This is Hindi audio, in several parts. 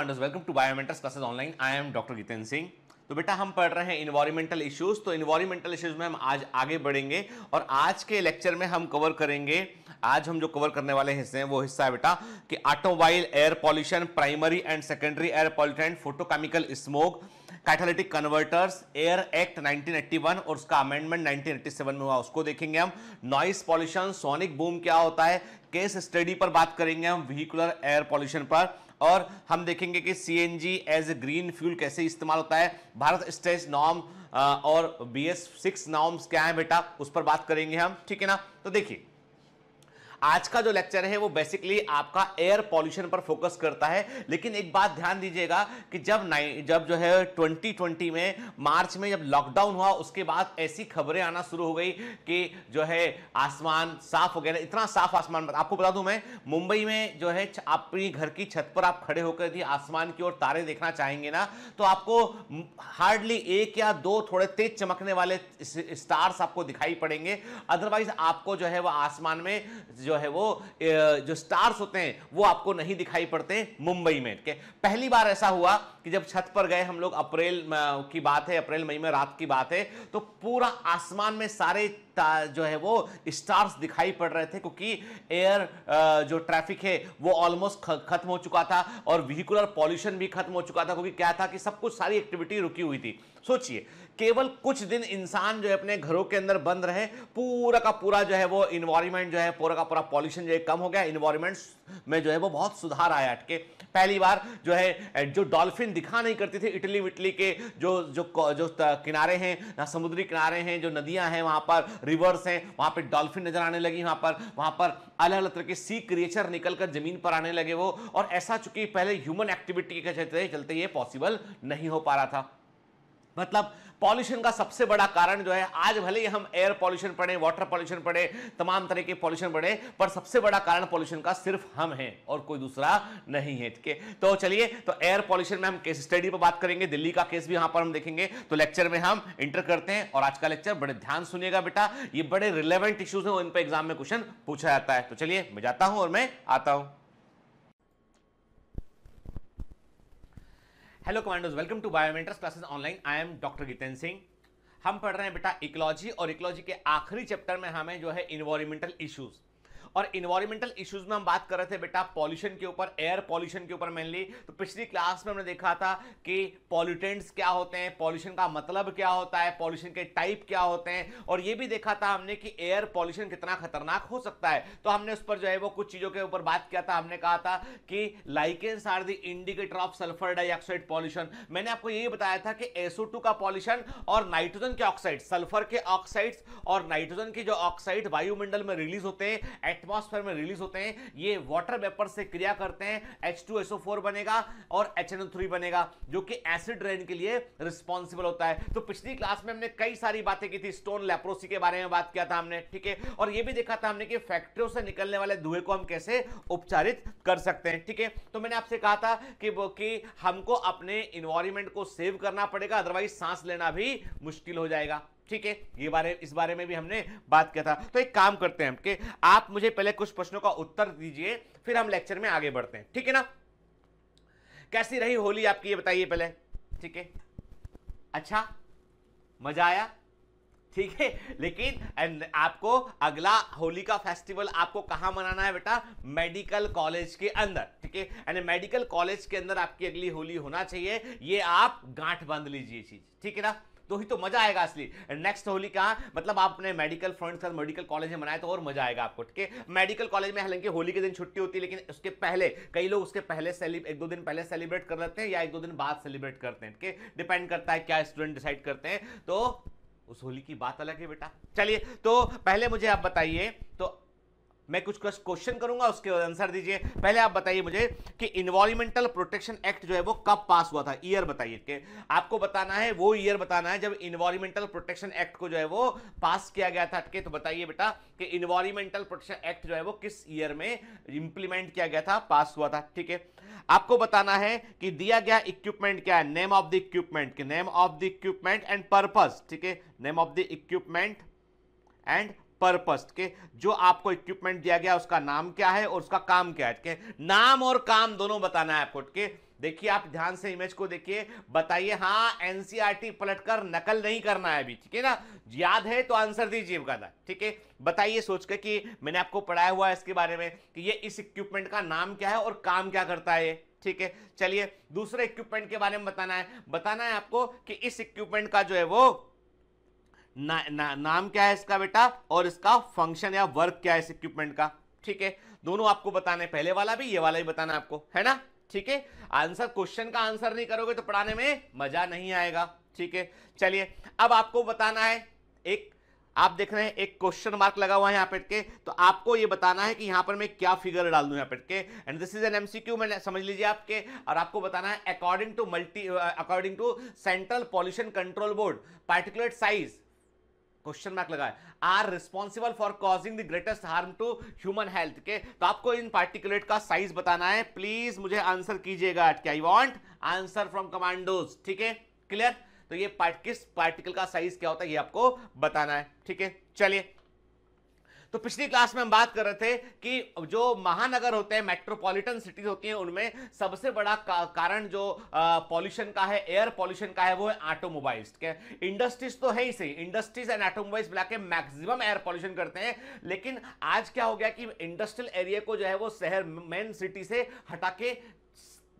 Minders welcome to biomentors classes online I am doctor Jitendra Singh तो बेटा हम पढ़ रहे हैं इन्वायरमेंटल इश्यूज तो इन्वायरमेंटल इश्यूज में हम आज आगे बढ़ेंगे और आज के लेक्चर में हम कवर करेंगे आज हम जो कवर करने वाले हिस्से हैं वो हिस्सा है बेटा कि automobile air pollution primary and secondary air pollutant photochemical smoke catalytic converters air act 1981 और उसका अमेंडमेंट 1987 में हुआ उसको देखेंगे हम नॉइस पॉल्यूशन सोनिक बूम क्या होता है केस स्टडी पर बात करेंगे हम व्हीकुलर एयर पॉल्यूशन पर और हम देखेंगे कि C N G as a green fuel कैसे इस्तेमाल होता है भारत स्टेज नॉर्म और बी एस सिक्स नॉर्म्स क्या है बेटा उस पर बात करेंगे हम ठीक है ना तो देखिए आज का जो लेक्चर है वो बेसिकली आपका एयर पॉल्यूशन पर फोकस करता है लेकिन एक बात ध्यान दीजिएगा कि जब नाइन जब जो है ट्वेंटी ट्वेंटी में मार्च में जब लॉकडाउन हुआ उसके बाद ऐसी खबरें आना शुरू हो गई कि जो है आसमान साफ हो गया इतना साफ आसमान आपको बता दूं मैं मुंबई में जो है अपनी घर की छत पर आप खड़े होकर यदि आसमान की ओर तारे देखना चाहेंगे ना तो आपको हार्डली एक या दो थोड़े तेज चमकने वाले स्टार्स आपको दिखाई पड़ेंगे अदरवाइज आपको जो है वह आसमान में जो है वो जो स्टार्स होते हैं वो आपको नहीं दिखाई पड़ते मुंबई में पहली बार ऐसा हुआ कि जब छत पर गए हम लोग अप्रैल की बात है अप्रैल मई में रात की बात है तो पूरा आसमान में सारे जो है वो स्टार्स दिखाई पड़ रहे थे क्योंकि एयर जो ट्रैफिक है वो ऑलमोस्ट खत्म हो चुका था और व्हीकुलर पॉल्यूशन भी खत्म हो चुका था क्योंकि क्या था कि सब कुछ सारी एक्टिविटी रुकी हुई थी सोचिए केवल कुछ दिन इंसान जो है अपने घरों के अंदर बंद रहे पूरा का पूरा जो है वो इन्वायरमेंट जो है पूरा का पूरा पॉल्यूशन जो है कम हो गया इन्वायरमेंट में जो है वो बहुत सुधार आया अटके पहली बार जो है जो डॉल्फिन लेकिन दिखा नहीं करती थी इटली विटली के जो जो जो किनारे हैं ना समुद्री किनारे हैं जो नदियां हैं वहां पर रिवर्स हैं वहां पर डॉल्फिन नजर आने लगी वहां पर वहां पर अलग अलग तरह के सी क्रिएचर निकल कर जमीन पर आने लगे वो और ऐसा चूंकि पहले ह्यूमन एक्टिविटी के चलते चलते ये पॉसिबल नहीं हो पा रहा था मतलब पॉल्यूशन का सबसे बड़ा कारण जो है आज भले ही हम एयर पॉल्यूशन पढ़े वाटर पॉल्यूशन पढ़े तमाम तरह के पॉल्यूशन पढ़े पर सबसे बड़ा कारण पॉल्यूशन का सिर्फ हम हैं और कोई दूसरा नहीं है ठीक है तो चलिए तो एयर पॉल्यूशन में हम केस स्टडी पर बात करेंगे दिल्ली का केस भी यहां पर हम देखेंगे तो लेक्चर में हम इंटर करते हैं और आज का लेक्चर बड़े ध्यान सुनिएगा बेटा ये बड़े रिलेवेंट इश्यूज हैं इन पर एग्जाम में क्वेश्चन पूछा जाता है तो चलिए मैं जाता हूं और मैं आता हूं hello commandos welcome to biometrics classes online I am doctor Geeten Singh हम पढ़ रहे हैं बेटा इकोलॉजी और इकोलॉजी के आखिरी चैप्टर में हमें जो है इन्वायरमेंटल इश्यूज और इन्वायरमेंटल इश्यूज में हम बात कर रहे थे बेटा पॉल्यूशन के ऊपर एयर पॉल्यूशन के ऊपर मेनली तो पिछली क्लास में हमने देखा था कि पॉल्यूटेंट्स क्या होते हैं पॉल्यूशन का मतलब क्या होता है पॉल्यूशन के टाइप क्या होते हैं और ये भी देखा था हमने कि एयर पॉल्यूशन कितना खतरनाक हो सकता है तो हमने उस पर जो है वो कुछ चीज़ों के ऊपर बात किया था हमने कहा था कि lichens are the indicator of sulphur dioxide pollution मैंने आपको यही बताया था कि एसओ का पॉल्यूशन और नाइट्रोजन के ऑक्साइड सल्फर के ऑक्साइड्स और नाइट्रोजन के जो ऑक्साइड वायुमंडल में रिलीज होते हैं एटमॉस्फेयर में रिलीज होते हैं ये वाटर वेपर से क्रिया करते हैं H2SO4 बनेगा और HNO3 बनेगा जो कि एसिड रेन के लिए रिस्पॉन्सिबल होता है तो पिछली क्लास में हमने कई सारी बातें की थी स्टोन लेप्रोसी के बारे में बात किया था हमने ठीक है और ये भी देखा था हमने कि फैक्ट्रियों से निकलने वाले धुएं को हम कैसे उपचारित कर सकते हैं ठीक है तो मैंने आपसे कहा था कि, कि हमको अपने इन्वायरमेंट को सेव करना पड़ेगा अदरवाइज सांस लेना भी मुश्किल हो जाएगा ठीक है ये बारे इस बारे में भी हमने बात किया था तो एक काम करते हैं कि आप मुझे पहले कुछ प्रश्नों का उत्तर दीजिए फिर हम लेक्चर में आगे बढ़ते हैं ठीक है ना कैसी रही होली आपकी ये बताइए पहले ठीक है अच्छा मजा आया ठीक है लेकिन आपको अगला होली का फेस्टिवल आपको कहाँ मनाना है बेटा मेडिकल कॉलेज के अंदर ठीक है यानी मेडिकल कॉलेज के अंदर आपकी अगली होली होना चाहिए ये आप गांठ बांध लीजिए चीज ठीक है ना तो ही तो मजा आएगा असली नेक्स्ट होली कहा मतलब आपने मेडिकल फ्रेंड्स मेडिकल कॉलेज में मनाया तो और मजा आएगा आपको ठीक है मेडिकल कॉलेज में हालांकि होली के दिन छुट्टी होती है लेकिन उसके पहले कई लोग उसके पहले एक दो दिन पहले सेलिब्रेट कर लेते हैं या एक दो दिन बाद सेलिब्रेट करते हैं ठीक है डिपेंड करता है क्या स्टूडेंट डिसाइड करते हैं तो उस होली की बात अलग है बेटा चलिए तो पहले मुझे आप बताइए तो मैं कुछ कुछ क्वेश्चन करूंगा उसके आंसर दीजिए पहले आप बताइए मुझे कि इन्वायरमेंटल प्रोटेक्शन एक्ट जो है वो कब पास हुआ था ईयर बताइए के आपको बताना है वो ईयर बताना है जब इन्वायरमेंटल प्रोटेक्शन एक्ट को जो है वो पास किया गया था अटके तो बताइए बेटा कि इन्वायरमेंटल प्रोटेक्शन एक्ट जो है वो किस ईयर में इंप्लीमेंट किया गया था पास हुआ था ठीक है आपको बताना है कि दिया गया इक्विपमेंट क्या है नेम ऑफ द इक्विपमेंट के name of the equipment and purpose ठीक है name of the equipment and purpose के जो आपको इक्विपमेंट दिया गया उसका नाम क्या है और उसका काम क्या है नाम और काम दोनों बताना है आपको के देखिए आप ध्यान से इमेज को देखिए बताइए हाँ एनसीईआरटी e पलटकर नकल नहीं करना है अभी ठीक है ना याद है तो आंसर दीजिए बताना ठीक है बताइए सोच कर कि मैंने आपको पढ़ाया हुआ है इसके बारे में कि ये इस इक्विपमेंट का नाम क्या है और काम क्या करता है ये ठीक है चलिए दूसरे इक्विपमेंट के बारे में बताना है बताना है आपको कि इस इक्विपमेंट का जो है वो ना, ना, नाम क्या है इसका बेटा और इसका फंक्शन या वर्क क्या है इस इक्विपमेंट का ठीक है दोनों आपको बताने पहले वाला भी ये वाला भी बताना आपको है ना ठीक है आंसर क्वेश्चन का आंसर नहीं करोगे तो पढ़ाने में मजा नहीं आएगा ठीक है चलिए अब आपको बताना है एक आप देख रहे हैं एक क्वेश्चन मार्क लगा हुआ है यहाँ पेट के तो आपको ये बताना है कि यहाँ पर मैं क्या फिगर डाल दूँ यहाँ पेट के and this is an MCQ मैंने समझ लीजिए आपके और आपको बताना है according to multi according to central pollution control board particular size question mark लगाए are responsible for causing the greatest harm to human health के तो आपको इन पार्टिकुलेट का साइज बताना है प्लीज मुझे आंसर कीजिएगा क्या I want answer from commandos ठीक है क्लियर तो ये पार्ट, किस पार्टिकल का साइज क्या होता है ये आपको बताना है ठीक है चलिए तो पिछली क्लास में हम बात कर रहे थे कि जो महानगर होते हैं मेट्रोपॉलिटन सिटीज होती हैं उनमें सबसे बड़ा का, कारण जो पॉल्यूशन का है एयर पॉल्यूशन का है वो है ऑटोमोबाइल्स के इंडस्ट्रीज तो है ही सही इंडस्ट्रीज एंड ऑटोमोबाइल्स मिला के मैक्सिमम एयर पॉल्यूशन करते हैं लेकिन आज क्या हो गया कि इंडस्ट्रियल एरिया को जो है वो शहर मेन सिटी से हटा के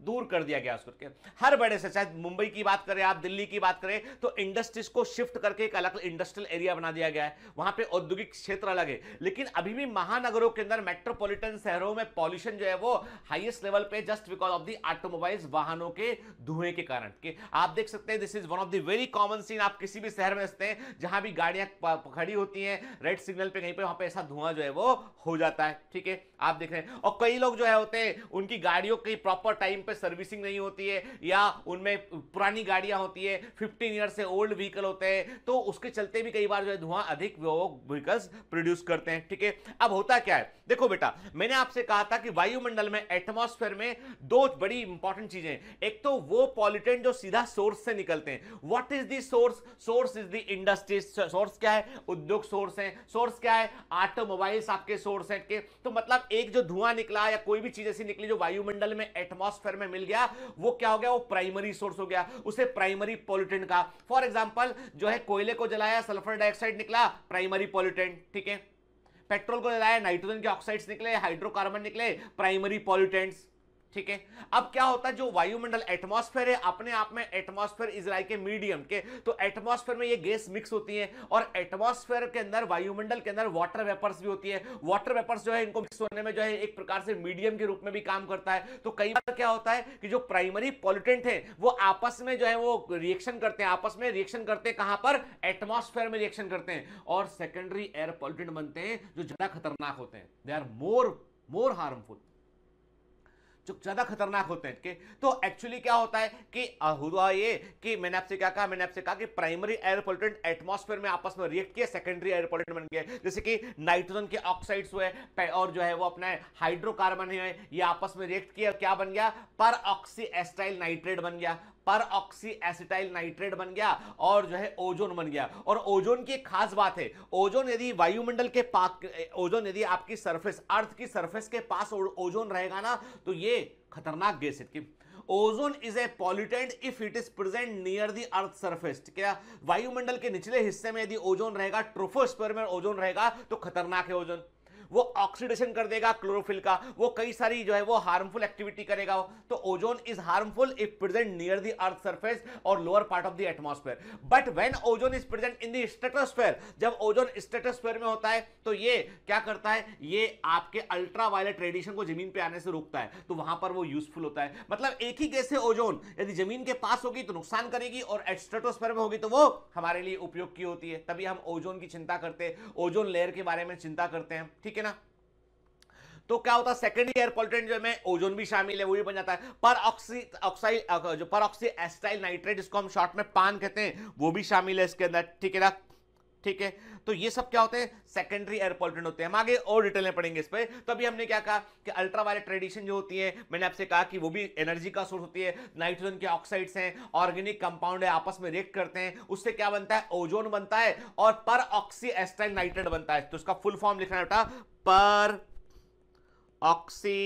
दूर कर दिया गया उसके हर बड़े से चाहे मुंबई की बात करें आप दिल्ली की बात करें तो इंडस्ट्रीज को शिफ्ट करके एक अलग इंडस्ट्रियल एरिया बना दिया गया है वहां पे औद्योगिक क्षेत्र अलग है लेकिन अभी भी महानगरों के अंदर मेट्रोपॉलिटन शहरों में पॉल्यूशन जो है वो हाईएस्ट लेवल पे just because of the automobiles वाहनों के धुएं के कारण के आप देख सकते हैं this is one of the very common scene आप किसी भी शहर में रहते हैं जहां भी गाड़ियां खड़ी होती हैं रेड सिग्नल पे कहीं पे वहां पे ऐसा धुआं जो है वो हो जाता है ठीक है आप देख रहे हैं और कई लोग जो है होते हैं उनकी गाड़ियों की प्रॉपर टाइम पे सर्विसिंग नहीं होती है या उनमें पुरानी गाड़ियां होती है फिफ्टीन ईयर से ओल्ड व्हीकल होते हैं तो उसके चलते भी कई बार जो है धुआं अधिक व्हीकल्स प्रोड्यूस करते हैं ठीक है अब होता क्या है देखो बेटा मैंने आपसे कहा था कि वायुमंडल में एटमोस्फेयर में दो बड़ी इंपॉर्टेंट चीजें एक तो वो पॉलिटेंट जो सीधा सोर्स से निकलते हैं what is the source source is the industries source क्या है उद्योग सोर्स है सोर्स क्या है ऑटोमोबाइल्स आपके सोर्स है के तो मतलब एक जो धुआं निकला या कोई भी चीज ऐसी निकली जो वायुमंडल में एटमोस्फेयर में मिल गया वो क्या हो गया वो प्राइमरी सोर्स हो गया उसे प्राइमरी पॉल्यूटेंट का फॉर एग्जाम्पल जो है कोयले को जलाया सल्फर डाइऑक्साइड निकला प्राइमरी पॉल्यूटेंट ठीक है पेट्रोल को जलाया नाइट्रोजन के ऑक्साइड्स निकले हाइड्रोकार्बन निकले प्राइमरी पॉल्यूटेंट्स ठीक है अब क्या होता है जो वायुमंडल एटमॉस्फेयर है अपने आप में atmosphere is like a medium के तो एटमॉस्फेयर में ये गैस मिक्स होती है और एटमॉस्फेयर के अंदर वायुमंडल के अंदर वाटर वेपर्स भी होती है वाटर वेपर्स जो है इनको मिक्स होने में जो है एक प्रकार से मीडियम के रूप में भी काम करता है तो कई बार क्या होता है कि जो प्राइमरी पॉल्यूटेंट है वो आपस में जो है वो रिएक्शन करते हैं आपस में रिएक्शन करते हैं कहां पर एटमॉस्फेयर में रिएक्शन करते हैं और सेकेंडरी एयर पॉल्यूटेंट बनते हैं जो ज्यादा खतरनाक होते हैं they are more more harmful जो ज़्यादा खतरनाक होते हैं के? तो एक्चुअली क्या होता है कि हुआ ये कि मैंने आपसे क्या कहा मैंने आपसे कहा कि प्राइमरी एयर पोल्यूटेंट एटमॉस्फेयर में आपस में रिएक्ट किया सेकेंडरी एयर पोल्यूटेंट बन गया जैसे कि नाइट्रोजन के ऑक्साइड्स हुए और जो है वो अपने हाइड्रोकार्बन है ये आपस में रिएक्ट किया क्या बन गया पर ऑक्सी एस्टाइल नाइट्रेट बन गया पर ऑक्सी एसिटाइल नाइट्रेट बन गया और जो है ओजोन बन गया और ओजोन की एक खास बात है ओजोन यदि वायुमंडल के पाक ओजोन यदि आपकी सरफेस अर्थ की सरफेस के पास ओजोन रहेगा ना तो ये खतरनाक गैस है कि ozone is a pollutant if it is present near the earth surface क्या वायुमंडल के निचले हिस्से में यदि ओजोन रहेगा ट्रोफोस्फेयर में ओजोन रहेगा तो खतरनाक है ओजोन वो ऑक्सीडेशन कर देगा क्लोरोफिल का वो कई सारी जो है वो हार्मफुल एक्टिविटी करेगा वो तो ozone is harmful if present near the earth surface और lower part of the atmosphere but when ozone is present in the stratosphere जब ओजोन स्टेटोस्फेयर में होता है तो ये क्या करता है ये आपके अल्ट्रावायलेट रेडिएशन को जमीन पे आने से रोकता है तो वहां पर वो यूजफुल होता है मतलब एक ही गैस है ओजोन यदि जमीन के पास होगी तो नुकसान करेगी और स्टेटोस्फेयर में होगी तो वो हमारे लिए उपयोग की होती है तभी हम ओजोन की चिंता करते हैं ओजोन लेयर के बारे में चिंता करते हैं ठीक है है ना तो क्या होता है सेकेंडरी एयर पॉल्यूटेंट जो में ओजोन भी शामिल है वो भी बन जाता है पर ऑक्सी ऑक्साइल जो पर ऑक्सी एस्टाइल नाइट्रेट जिसको हम शॉर्ट में पान कहते हैं वो भी शामिल है इसके अंदर ठीक है ना ठीक है तो ये सब क्या होते हैं सेकेंडरी एयर पॉल्यूटेंट होते हैं हम आगे और डिटेल में पढ़ेंगे इस पर तो अभी हमने क्या कहा कि अल्ट्रा वायलेट रेडिएशन जो होती है मैंने आपसे कहा कि वो भी एनर्जी का सोर्स होती है नाइट्रोजन के ऑक्साइड्स हैं ऑर्गेनिक कंपाउंड है आपस में रिएक्ट करते हैं उससे क्या बनता है ओजोन बनता है और पर ऑक्सी एस्टाइल नाइट्रेट बनता है तो उसका फुल फॉर्म लिखना बेटा पर ऑक्सी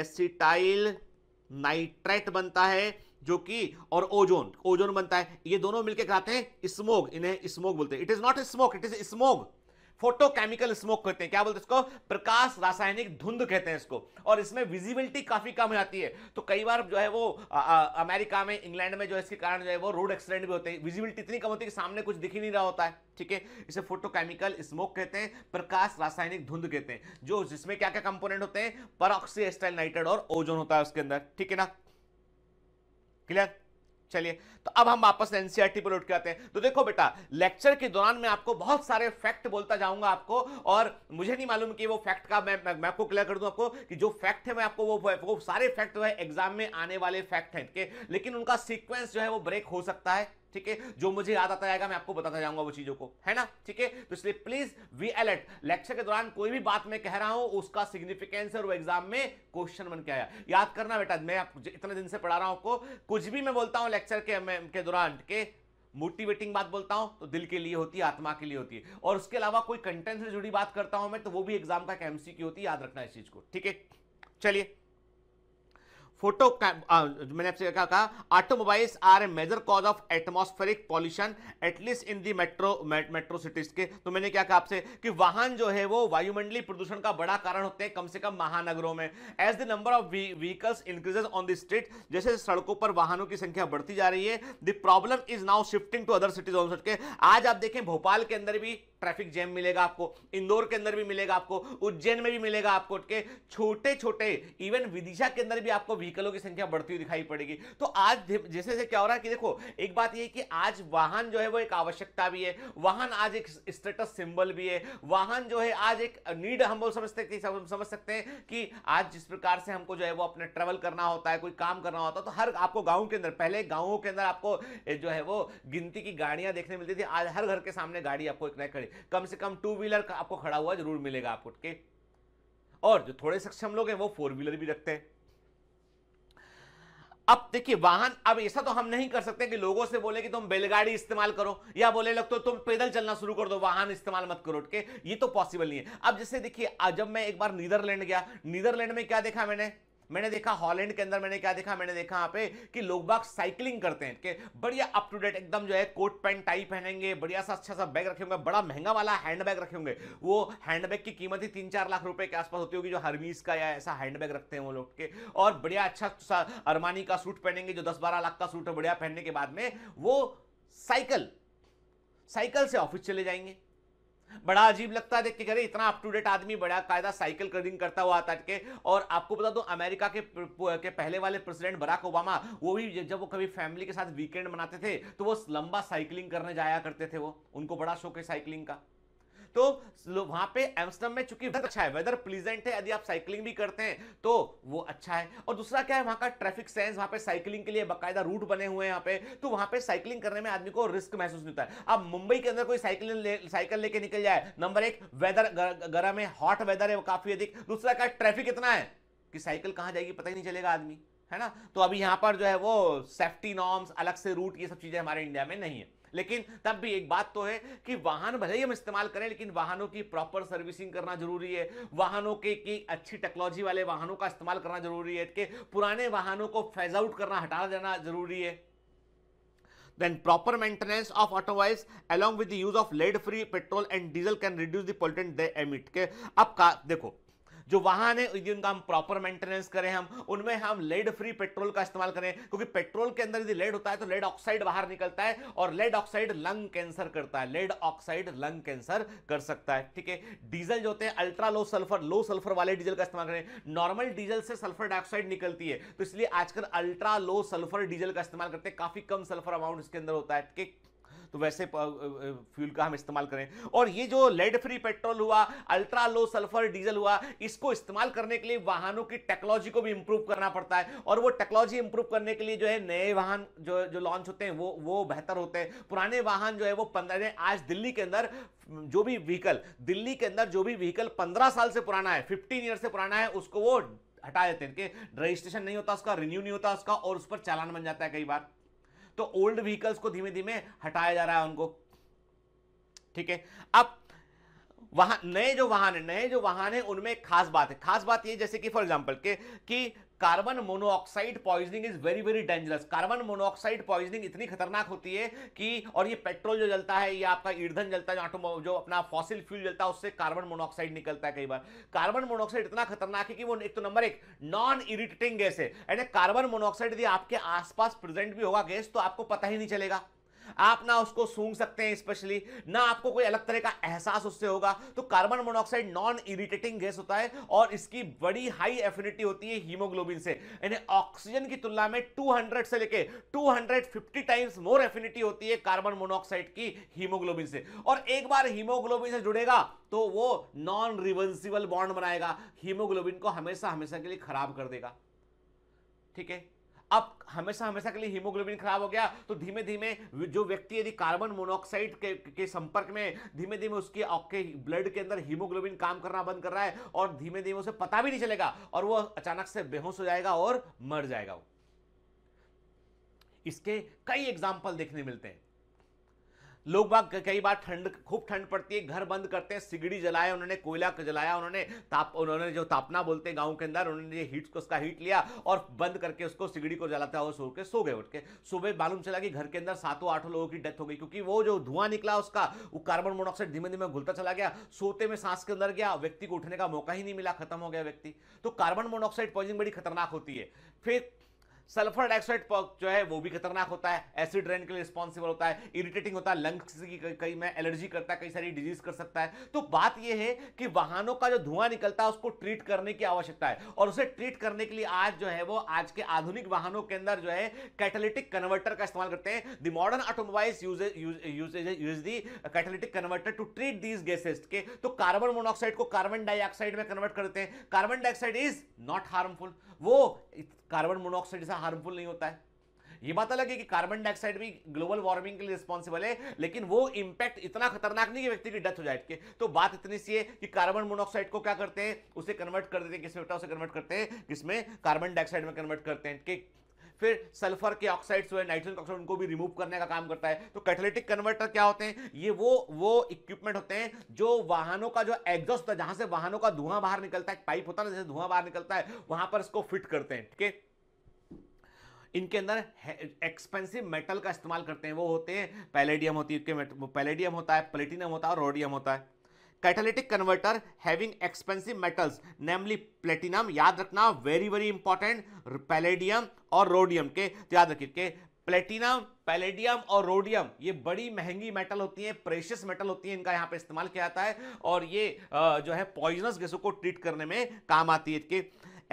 एसिटाइल नाइट्रेट बनता है जो कि और ओजोन ओजोन बनता है ये दोनों मिलकर कहलाते हैं स्मोग इन्हें स्मोग बोलते हैं it is not smoke it is smog photochemical smoke कहते हैं क्या बोलते हैं इसको प्रकाश रासायनिक धुंध कहते हैं इसको और इसमें विजिबिलिटी काफी कम हो जाती है तो कई बार जो है वो आ, आ, अमेरिका में इंग्लैंड में जो है इसके कारण जो है वो रोड एक्सीडेंट भी होते हैं विजिबिलिटी इतनी कम होती है कि सामने कुछ दिख ही नहीं रहा होता है ठीक है इसे फोटोकेमिकल स्मोक कहते हैं प्रकाश रासायनिक धुंध कहते हैं जो जिसमें क्या क्या कंपोनेंट होते हैं परऑक्सी और ओजोन होता है उसके अंदर ठीक है ना क्लियर चलिए तो अब हम वापस एनसीआरटी पर उठ के आते हैं तो देखो बेटा लेक्चर के दौरान मैं आपको बहुत सारे फैक्ट बोलता जाऊंगा आपको और मुझे नहीं मालूम कि वो फैक्ट का मैं मैं आपको क्लियर कर दूं आपको कि जो फैक्ट है मैं आपको वो वो सारे फैक्ट जो है एग्जाम में आने वाले फैक्ट हैं लेकिन उनका सीक्वेंस जो है वो ब्रेक हो सकता है ठीक है जो मुझे याद आता जाएगा मैं आपको बताता जाऊंगा वो चीज़ों को है ना ठीक है तो इसलिए प्लीज वी अलर्ट लेक्चर के दौरान कोई भी बात मैं कह रहा हूं उसका सिग्निफिकेंस और वो एग्जाम में क्वेश्चन बन के आया याद करना बेटा मैं आप इतने दिन से पढ़ा रहा हूं आपको कुछ भी मैं बोलता हूं लेक्चर के के दौरान के मोटिवेटिंग बात बोलता हूं तो दिल के लिए होती है आत्मा के लिए होती है और उसके अलावा कोई कंटेंट से जुड़ी बात करता हूं मैं तो वो भी एग्जाम का एमसी की होती है याद रखना इस चीज को ठीक है चलिए फोटो मैंने आपसे क्या कहा automobiles are a major cause of atmospheric pollution at least in the metro metro cities के तो मैंने क्या कहा आपसे कि वाहन जो है वो वायुमंडलीय प्रदूषण का बड़ा कारण होते हैं कम से कम महानगरों में as the number of vehicles increases on the street जैसे सड़कों पर वाहनों की संख्या बढ़ती जा रही है the problem is now shifting to other cities on के आज आप देखें भोपाल के अंदर भी ट्रैफिक जैम मिलेगा आपको इंदौर के अंदर भी मिलेगा आपको उज्जैन में भी मिलेगा आपको के छोटे छोटे इवन विदिशा के अंदर भी आपको व्हीकलों की संख्या बढ़ती हुई दिखाई पड़ेगी तो आज जैसे जैसे क्या हो रहा है कि देखो एक बात यह कि आज वाहन जो है वो एक आवश्यकता भी है वाहन आज एक स्टेटस सिंबल भी है वाहन जो है आज एक नीड हम समझते समझ सकते हैं कि आज जिस प्रकार से हमको जो है वो अपने ट्रेवल करना होता है कोई काम करना होता है तो हर आपको गाँव के अंदर पहले गाँवों के अंदर आपको जो है वो गिनती की गाड़ियां देखने मिलती थी आज हर घर के सामने गाड़ी आपको एक नई खड़ी कम से कम टू व्हीलर आपको खड़ा हुआ जरूर मिलेगा आपको के और जो थोड़े सक्षम लोग हैं वो फोर व्हीलर भी रखते हैं अब देखिए वाहन अब ऐसा तो हम नहीं कर सकते कि लोगों से बोले कि तुम बैलगाड़ी इस्तेमाल करो या बोले लोग तो तुम पैदल चलना शुरू कर दो वाहन इस्तेमाल मत करो के ये तो पॉसिबल नहीं है अब जैसे देखिए जब मैं एक बार नीदरलैंड गया नीदरलैंड में क्या देखा मैंने मैंने देखा हॉलैंड के अंदर मैंने क्या देखा मैंने देखा यहाँ पे कि लोग बाग साइकिलिंग करते हैं बढ़िया अप टू डेट एकदम जो है कोट पैंट टाई पहनेंगे बढ़िया सा अच्छा सा बैग रखे होंगे बड़ा महंगा वाला हैंड बैग रखे होंगे वो हैंड बैग की कीमत ही तीन चार लाख रुपए के आसपास होती होगी जो हरमीज का या ऐसा हैंड बैग रखते हैं वो लोग के और बढ़िया अच्छा सा अरमानी का सूट पहनेंगे जो दस बारह लाख का सूट है बढ़िया पहनने के बाद में वो साइकिल साइकिल से ऑफिस चले जाएंगे बड़ा अजीब लगता है देख के अरे इतना अप टू डेट आदमी बड़ा कायदा साइकिल क्रिंग करता हुआ आता के और आपको बता दो अमेरिका के के पहले वाले प्रेसिडेंट बराक ओबामा वो भी जब वो कभी फैमिली के साथ वीकेंड मनाते थे तो वो लंबा साइकिलिंग करने जाया करते थे वो उनको बड़ा शौक है साइकिलिंग का तो वहां पे एम्स्टम में चूंकि वेदर अच्छा है वेदर प्लीजेंट है यदि आप साइकिलिंग भी करते हैं तो वो अच्छा है और दूसरा क्या है वहां का ट्रैफिक सेंस वहां पे साइकिलिंग के लिए बाकायदा रूट बने हुए हैं यहाँ पे तो वहां पे साइकिलिंग करने में आदमी को रिस्क महसूस नहीं होता है अब मुंबई के अंदर कोई साइकिल ले, साइकिल लेके निकल जाए नंबर एक वेदर गर्म है हॉट वेदर है काफी अधिक दूसरा क्या ट्रैफिक इतना है कि साइकिल कहाँ जाएगी पता ही नहीं चलेगा आदमी है ना तो अभी यहां पर जो है वो सेफ्टी नॉर्म्स अलग से रूट ये सब चीज़ें हमारे इंडिया में नहीं है लेकिन तब भी एक बात तो है कि वाहन भले ही हम इस्तेमाल करें लेकिन वाहनों की प्रॉपर सर्विसिंग करना जरूरी है वाहनों के की अच्छी टेक्नोलॉजी वाले वाहनों का इस्तेमाल करना जरूरी है कि पुराने वाहनों को फेज आउट करना हटा देना जरूरी है then proper maintenance of automobiles along with the use of lead free petrol and diesel can reduce the pollutant they emit ke अब का देखो जो वाहन है यदि उनका हम प्रॉपर मेंटेनेंस करें हम उनमें हम लेड फ्री पेट्रोल का इस्तेमाल करें क्योंकि पेट्रोल के अंदर यदि लेड होता है तो लेड ऑक्साइड बाहर निकलता है और लेड ऑक्साइड लंग कैंसर करता है लेड ऑक्साइड लंग कैंसर कर सकता है ठीक है डीजल जो होते हैं ultra low sulphur low sulphur वाले डीजल का इस्तेमाल करें नॉर्मल डीजल से सल्फर डाइऑक्साइड निकलती है तो इसलिए आजकल अल्ट्रा लो सल्फर डीजल का इस्तेमाल करते हैं काफी कम सल्फर अमाउंट इसके अंदर होता है ठीक है तो वैसे फ्यूल का हम इस्तेमाल करें और ये जो लेड फ्री पेट्रोल हुआ अल्ट्रा लो सल्फर डीजल हुआ इसको इस्तेमाल करने के लिए वाहनों की टेक्नोलॉजी को भी इंप्रूव करना पड़ता है और वो टेक्नोलॉजी इंप्रूव करने के लिए जो है नए वाहन जो जो लॉन्च होते हैं वो वो बेहतर होते हैं पुराने वाहन जो है वो पंद्रह आज दिल्ली के अंदर जो भी व्हीकल दिल्ली के अंदर जो भी व्हीकल पंद्रह साल से पुराना है फिफ्टीन ईयर से पुराना है उसको वो हटा देते हैं कि रजिस्ट्रेशन नहीं होता उसका रिन्यू नहीं होता उसका और उस पर चालान बन जाता है कई बार तो ओल्ड व्हीकल्स को धीमे धीमे हटाया जा रहा है उनको ठीक है अब वहां नए जो वाहन है नए जो वाहन है उनमें एक खास बात है खास बात ये जैसे कि फॉर एग्जाम्पल के कि carbon monoxide poisoning is very very dangerous carbon monoxide poisoning इतनी खतरनाक होती है कि और ये पेट्रोल जो जलता है या आपका ईंधन जलता है जो जो अपना फॉसिल फ्यूल जलता है उससे कार्बन मोनोऑक्साइड निकलता है कई बार कार्बन मोनोऑक्साइड इतना खतरनाक है कि वो एक तो नंबर एक नॉन इरिटेटिंग गैस है एंड कार्बन मोनोऑक्साइड यदि आपके आसपास प्रेजेंट भी होगा गैस तो आपको पता ही नहीं चलेगा आप ना उसको सूंघ सकते हैं स्पेशली ना आपको कोई अलग तरह का एहसास उससे होगा तो carbon monoxide non irritating gas होता है और इसकी बड़ी हाई एफिनिटी होती है हीमोग्लोबिन से यानी ऑक्सीजन की तुलना में 200 से लेके 250 टाइम्स मोर एफिनिटी होती है कार्बन मोनोऑक्साइड की हीमोग्लोबिन से और एक बार हीमोग्लोबिन से जुड़ेगा तो वो नॉन रिवर्सिबल बॉन्ड बनाएगा हीमोग्लोबिन को हमेशा हमेशा के लिए खराब कर देगा ठीक है अब हमेशा हमेशा के लिए हीमोग्लोबिन खराब हो गया तो धीमे धीमे जो व्यक्ति यदि कार्बन मोनोऑक्साइड के, के संपर्क में धीमे धीमे उसकी आपके ब्लड के अंदर हीमोग्लोबिन काम करना बंद कर रहा है और धीमे धीमे उसे पता भी नहीं चलेगा और वो अचानक से बेहोश हो जाएगा और मर जाएगा इसके कई एग्जाम्पल देखने मिलते हैं लोग बाग कई बार ठंड खूब ठंड पड़ती है घर बंद करते हैं सिगड़ी जलाया उन्होंने कोयला जलाया उन्होंने ताप उन्होंने जो तापना बोलते हैं गांव के अंदर उन्होंने हीट को उसका हीट लिया और बंद करके उसको सिगड़ी को जलाता हुए सो के सो गए उठ के सुबह मालूम चला कि घर के अंदर सातों आठों लोगों की डेथ हो गई क्योंकि वो जो धुआं निकला उसका वो कार्बन मोनॉक्साइड धीमे धीमे घुलता चला गया सोते में सांस के अंदर गया व्यक्ति को उठने का मौका ही नहीं मिला खत्म हो गया व्यक्ति तो कार्बन मोनॉक्साइड पॉइजनिंग बड़ी खतरनाक होती है फिर सल्फर डाइऑक्साइड जो है वो भी खतरनाक होता है एसिड रेन के लिए रिस्पॉन्सिबल होता है इरिटेटिंग होता है लंग्स की कई में एलर्जी करता है कई सारी डिजीज कर सकता है तो बात यह है कि वाहनों का जो धुआं निकलता है उसको ट्रीट करने की आवश्यकता है और उसे ट्रीट करने के लिए आज जो है वो आज के आधुनिक वाहनों के अंदर जो है कैटलिटिक कन्वर्टर का इस्तेमाल करते हैं the modern automobiles use the catalytic converter to treat these gases के तो कार्बन मोनोऑक्साइड को कार्बन डाइऑक्साइड में कन्वर्ट करते हैं carbon dioxide is not harmful वो कार्बन मोनोऑक्साइड जैसा हार्मफुल नहीं होता है ये बात अलग है कि कार्बन डाइऑक्साइड भी ग्लोबल वार्मिंग के लिए रिस्पॉन्सिबल है लेकिन वो इंपैक्ट इतना खतरनाक नहीं कि व्यक्ति की डेथ हो जाए के तो बात इतनी सी है कि कार्बन मोनोऑक्साइड को क्या करते हैं उसे कन्वर्ट कर देते हैं किसमें बेटा उसे कन्वर्ट करते हैं किसमें कार्बन डाइऑक्साइड में कन्वर्ट करते हैं कि फिर सल्फर के ऑक्साइड्स जो है नाइट्रोजन ऑक्साइड उनको भी रिमूव करने का काम करता है तो कैटलिटिक कन्वर्टर क्या होते हैं ये वो वो इक्विपमेंट होते हैं जो वाहनों का जो एग्जॉस्ट जहां से वाहनों का धुआं बाहर निकलता है पाइप होता है ना जैसे धुआं बाहर निकलता है वहां पर इसको फिट करते हैं ठीक है इनके अंदर एक्सपेंसिव मेटल का इस्तेमाल करते हैं वो होते हैं पैलेडियम होती है पैलेडियम होता है प्लेटिनम होता है रोडियम होता है catalytic converter having expensive metals namely platinum याद रखना वेरी वेरी इंपॉर्टेंट पैलेडियम और रोडियम के तो याद रखिए के प्लेटिनम पैलेडियम और रोडियम ये बड़ी महंगी मेटल होती हैं प्रेशियस मेटल होती हैं इनका यहाँ पे इस्तेमाल किया जाता है और ये जो है पॉइजनस गैसों को ट्रीट करने में काम आती है इसके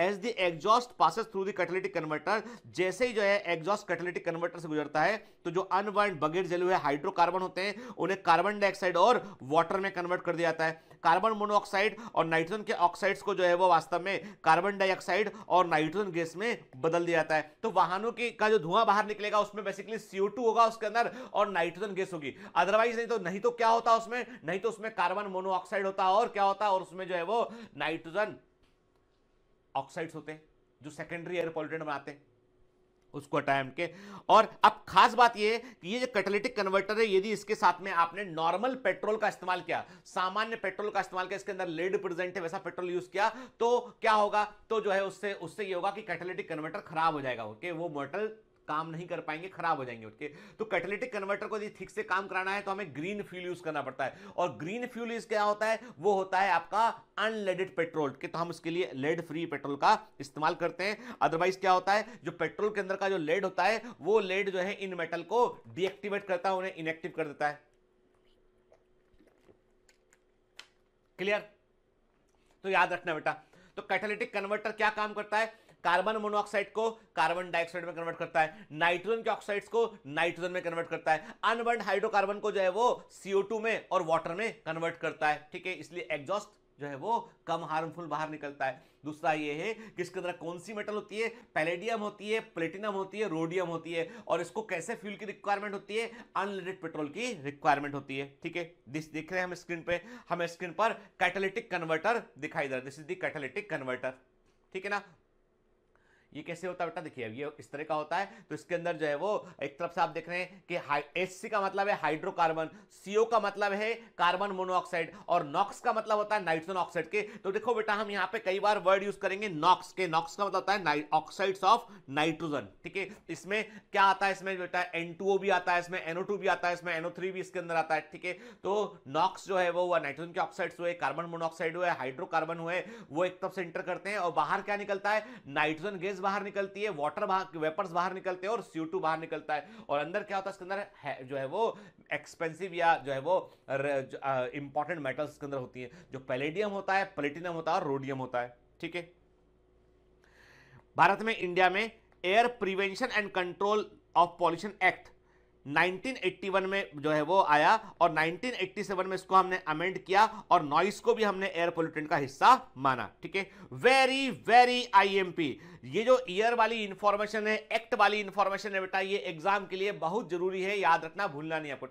as the exhaust passes through the catalytic converter जैसे ही जो है एग्जॉस्ट कैटलिटिक कन्वर्टर से गुजरता है तो जो अनवर्ड बगैर जले हुए हाइड्रोकार्बन होते हैं उन्हें कार्बन डाइऑक्साइड और वाटर में कन्वर्ट कर दिया जाता है कार्बन मोनोऑक्साइड और नाइट्रोजन के ऑक्साइड्स को जो है वो वास्तव में कार्बन डाइऑक्साइड और नाइट्रोजन गैस में बदल दिया जाता है तो वाहनों की का जो धुआं बाहर निकलेगा उसमें बेसिकली सीओ होगा उसके अंदर और नाइट्रोजन गैस होगी अदरवाइज नहीं तो नहीं तो क्या होता उसमें नहीं तो उसमें कार्बन मोनोऑक्साइड होता और क्या होता और उसमें जो है वो नाइट्रोजन ऑक्साइड्स होते हैं जो सेकेंडरी एयर पॉल्यूटेंट बनाते हैं उसको हटाएं के और अब खास बात यह है कि ये जो कैटलिटिक कन्वर्टर है यदि इसके साथ में आपने नॉर्मल पेट्रोल का इस्तेमाल किया सामान्य पेट्रोल का इस्तेमाल किया इसके अंदर लेड प्रेजेंट है वैसा पेट्रोल यूज किया तो क्या होगा तो जो है उससे उससे ये होगा कि कैटलिटिक कन्वर्टर खराब हो जाएगा ओके वो मेटल काम नहीं कर पाएंगे खराब हो जाएंगे उठ तो कैटलिटिक कन्वर्टर को यदि ठीक से काम कराना है तो हमें ग्रीन फ्यूल यूज करना पड़ता है और ग्रीन फ्यूल यूज क्या होता है वो होता है आपका अनलेडेड पेट्रोल के तो हम उसके लिए लेड फ्री पेट्रोल का इस्तेमाल करते हैं अदरवाइज क्या होता है जो पेट्रोल के अंदर का जो लेड होता है वो लेड जो है इन मेटल को डीएक्टिवेट करता है उन्हें इनएक्टिव कर देता है क्लियर तो याद रखना बेटा तो कैटलिटिक कन्वर्टर क्या काम करता है कार्बन मोनोऑक्साइड को कार्बन डाइऑक्साइड में कन्वर्ट करता है नाइट्रोजन के ऑक्साइड्स को नाइट्रोजन में कन्वर्ट करता है अनबर्न हाइड्रोकार्बन को जो है वो सीओ में और वाटर में कन्वर्ट करता है ठीक है इसलिए एग्जॉस्ट जो है वो कम हार्मफुल बाहर निकलता है दूसरा ये है कि इसके अंदर कौन सी मेटल होती है पैलेडियम होती है प्लेटिनम होती है रोडियम होती है और इसको कैसे फ्यूल की रिक्वायरमेंट होती है अनलिमिटेड पेट्रोल की रिक्वायरमेंट होती है ठीक है दिस देख रहे हैं हम स्क्रीन पे हमें स्क्रीन पर कैटेलिटिक कन्वर्टर दिखाई दे रहा है this is the catalytic converter ठीक है ना ये कैसे होता है बेटा देखिए ये इस तरह का होता है तो इसके अंदर जो है वो एक तरफ से आप देख रहे हैं कि एच का मतलब है हाइड्रोकार्बन सीओ का मतलब है कार्बन मोनोऑक्साइड और नॉक्स का मतलब होता है नाइट्रोजन ऑक्साइड के तो देखो बेटा हम यहाँ पे कई बार वर्ड यूज करेंगे नॉक्स के नॉक्स का मतलब होता है ऑक्साइड्स ऑफ नाइट्रोजन ठीक है इसमें क्या आता है इसमें बेटा एन भी आता है इसमें एनओ भी आता है इसमें एनओ भी इसके अंदर आता है ठीक है तो नॉक्स जो है वो हुआ नाइट्रोजन के ऑक्साइड्स हुए कार्बन मोनोऑक्साइड हुए हाइड्रोकार्बन हुए वो एक तरफ से इंटर करते हैं और बाहर क्या निकलता है नाइट्रोजन गैस गैसेस बाहर निकलती है वाटर वेपर्स बाहर निकलते हैं और सीओ बाहर निकलता है और अंदर क्या होता है इसके अंदर जो है वो एक्सपेंसिव या जो है वो इंपॉर्टेंट मेटल्स के अंदर होती है जो पैलेडियम होता है प्लेटिनम होता है और रोडियम होता है ठीक है भारत में इंडिया में air prevention and control of pollution act 1981 में जो है वो आया और 1987 में इसको हमने अमेंड किया और नॉइस को भी हमने एयर पोल्यूटेंट का हिस्सा माना ठीक है वेरी वेरी आईएमपी ये जो ईयर वाली इंफॉर्मेशन है एक्ट वाली इंफॉर्मेशन है बेटा ये एग्जाम के लिए बहुत जरूरी है याद रखना भूलना नहीं आपको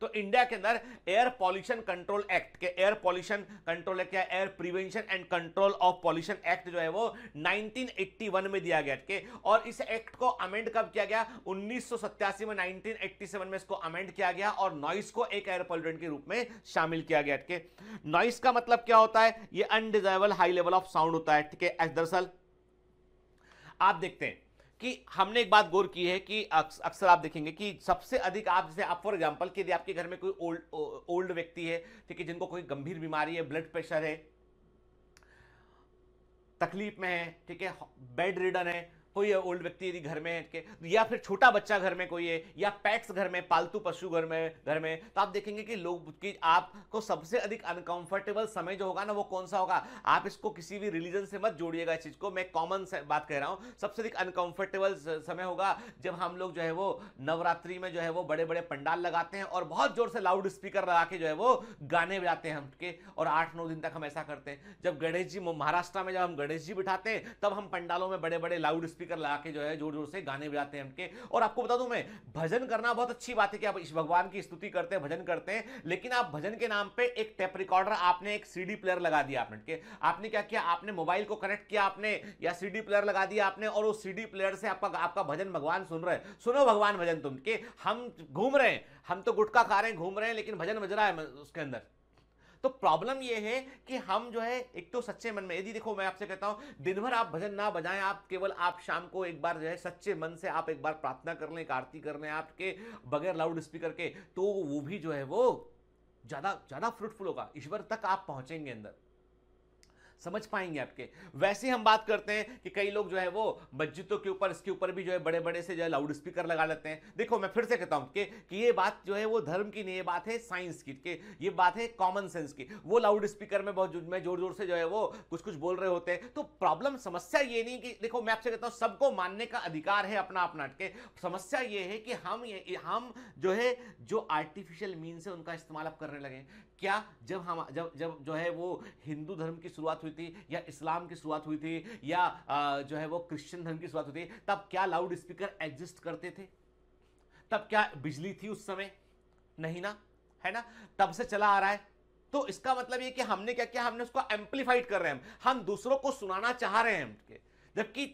तो इंडिया के अंदर एयर पॉल्यूशन कंट्रोल एक्ट के एयर पॉल्यूशन कंट्रोल एक्ट या air prevention and control of pollution act जो है वो 1981 में दिया गया के और इस एक्ट को अमेंड कब किया गया उन्नीस में नाइनटीन में इसको अमेंड किया गया और नॉइस को एक एयर पॉल्यूटेंट के रूप में शामिल किया गया के नॉइस का मतलब क्या होता है ये undesirable high level of sound होता है ठीक है दरअसल आप देखते हैं कि हमने एक बात गौर की है कि अक्सर आप देखेंगे कि सबसे अधिक आप जैसे आप फॉर एग्जांपल कि यदि आपके घर में कोई ओल्ड ओल्ड व्यक्ति है ठीक है जिनको कोई गंभीर बीमारी है ब्लड प्रेशर है तकलीफ में है ठीक है बेड रिडन है कोई ओल्ड व्यक्ति यदि घर में के या फिर छोटा बच्चा घर में कोई है या पेट्स घर में पालतू पशु घर में घर में तो आप देखेंगे कि लोग की आपको सबसे अधिक अनकंफर्टेबल समय जो होगा ना वो कौन सा होगा आप इसको किसी भी रिलीजन से मत जोड़िएगा इस चीज़ को मैं कॉमन बात कह रहा हूँ सबसे अधिक अनकंफर्टेबल समय होगा जब हम लोग जो है वो नवरात्रि में जो है वो बड़े बड़े पंडाल लगाते हैं और बहुत जोर से लाउड स्पीकर लगा के जो है वो गाने बजाते हैं हम के और आठ नौ दिन तक हम ऐसा करते हैं जब गणेश जी महाराष्ट्र में जब हम गणेश जी बिठाते हैं तब हम पंडालों में बड़े बड़े लाउड स्पीकर लगा के जो है जोर जोर से गाने बजाते हैं उनके और आपको बता दूं मैं भजन करना बहुत अच्छी बात है कि आप इस भगवान की स्तुति करते हैं भजन करते हैं लेकिन आप भजन के नाम पे एक टेप रिकॉर्डर आपने एक सीडी प्लेयर लगा दिया आपने के आपने क्या किया आपने मोबाइल को कनेक्ट किया आपने या सी प्लेयर लगा दिया आपने और उस सी प्लेयर से आपका आपका भजन भगवान सुन रहे हैं सुनो भगवान भजन तुम के हम घूम रहे हैं हम तो गुटखा खा रहे हैं घूम रहे हैं लेकिन भजन बज रहा है उसके अंदर तो प्रॉब्लम यह है कि हम जो है एक तो सच्चे मन में यदि देखो मैं आपसे कहता हूं दिन भर आप भजन ना बजाएं आप केवल आप शाम को एक बार जो है सच्चे मन से आप एक बार प्रार्थना कर लें आरती कर लें आपके बगैर लाउड स्पीकर के तो वो भी जो है वो ज़्यादा ज़्यादा फ्रूटफुल होगा ईश्वर तक आप पहुंचेंगे अंदर समझ पाएंगे आपके वैसे हम बात करते हैं कि कई लोग जो है वो मस्जिदों के ऊपर इसके ऊपर भी जो है बड़े बड़े से जो है लाउड स्पीकर लगा लेते हैं देखो मैं फिर से कहता हूँ कि, कि ये बात जो है वो धर्म की नहीं ये बात है साइंस की के ये बात है कॉमन सेंस की वो लाउड स्पीकर में बहुत में जोर जोर से जो है वो कुछ कुछ बोल रहे होते हैं तो प्रॉब्लम समस्या ये नहीं कि देखो मैं आपसे कहता हूँ सबको मानने का अधिकार है अपना अपना के समस्या ये है कि हम हम जो है जो आर्टिफिशियल मीन से उनका इस्तेमाल आप करने लगे क्या जब हम जब जब जो है वो हिंदू धर्म की शुरुआत हुई थी या इस्लाम की शुरुआत हुई थी या जो है वो क्रिश्चियन धर्म की शुरुआत हुई थी तब क्या लाउड स्पीकर एग्जिस्ट करते थे तब क्या बिजली थी उस समय नहीं ना है ना तब से चला आ रहा है तो इसका मतलब ये कि हमने क्या किया हमने उसको एम्पलीफाइड कर रहे हैं हम दूसरों को सुनाना चाह रहे हैं जबकि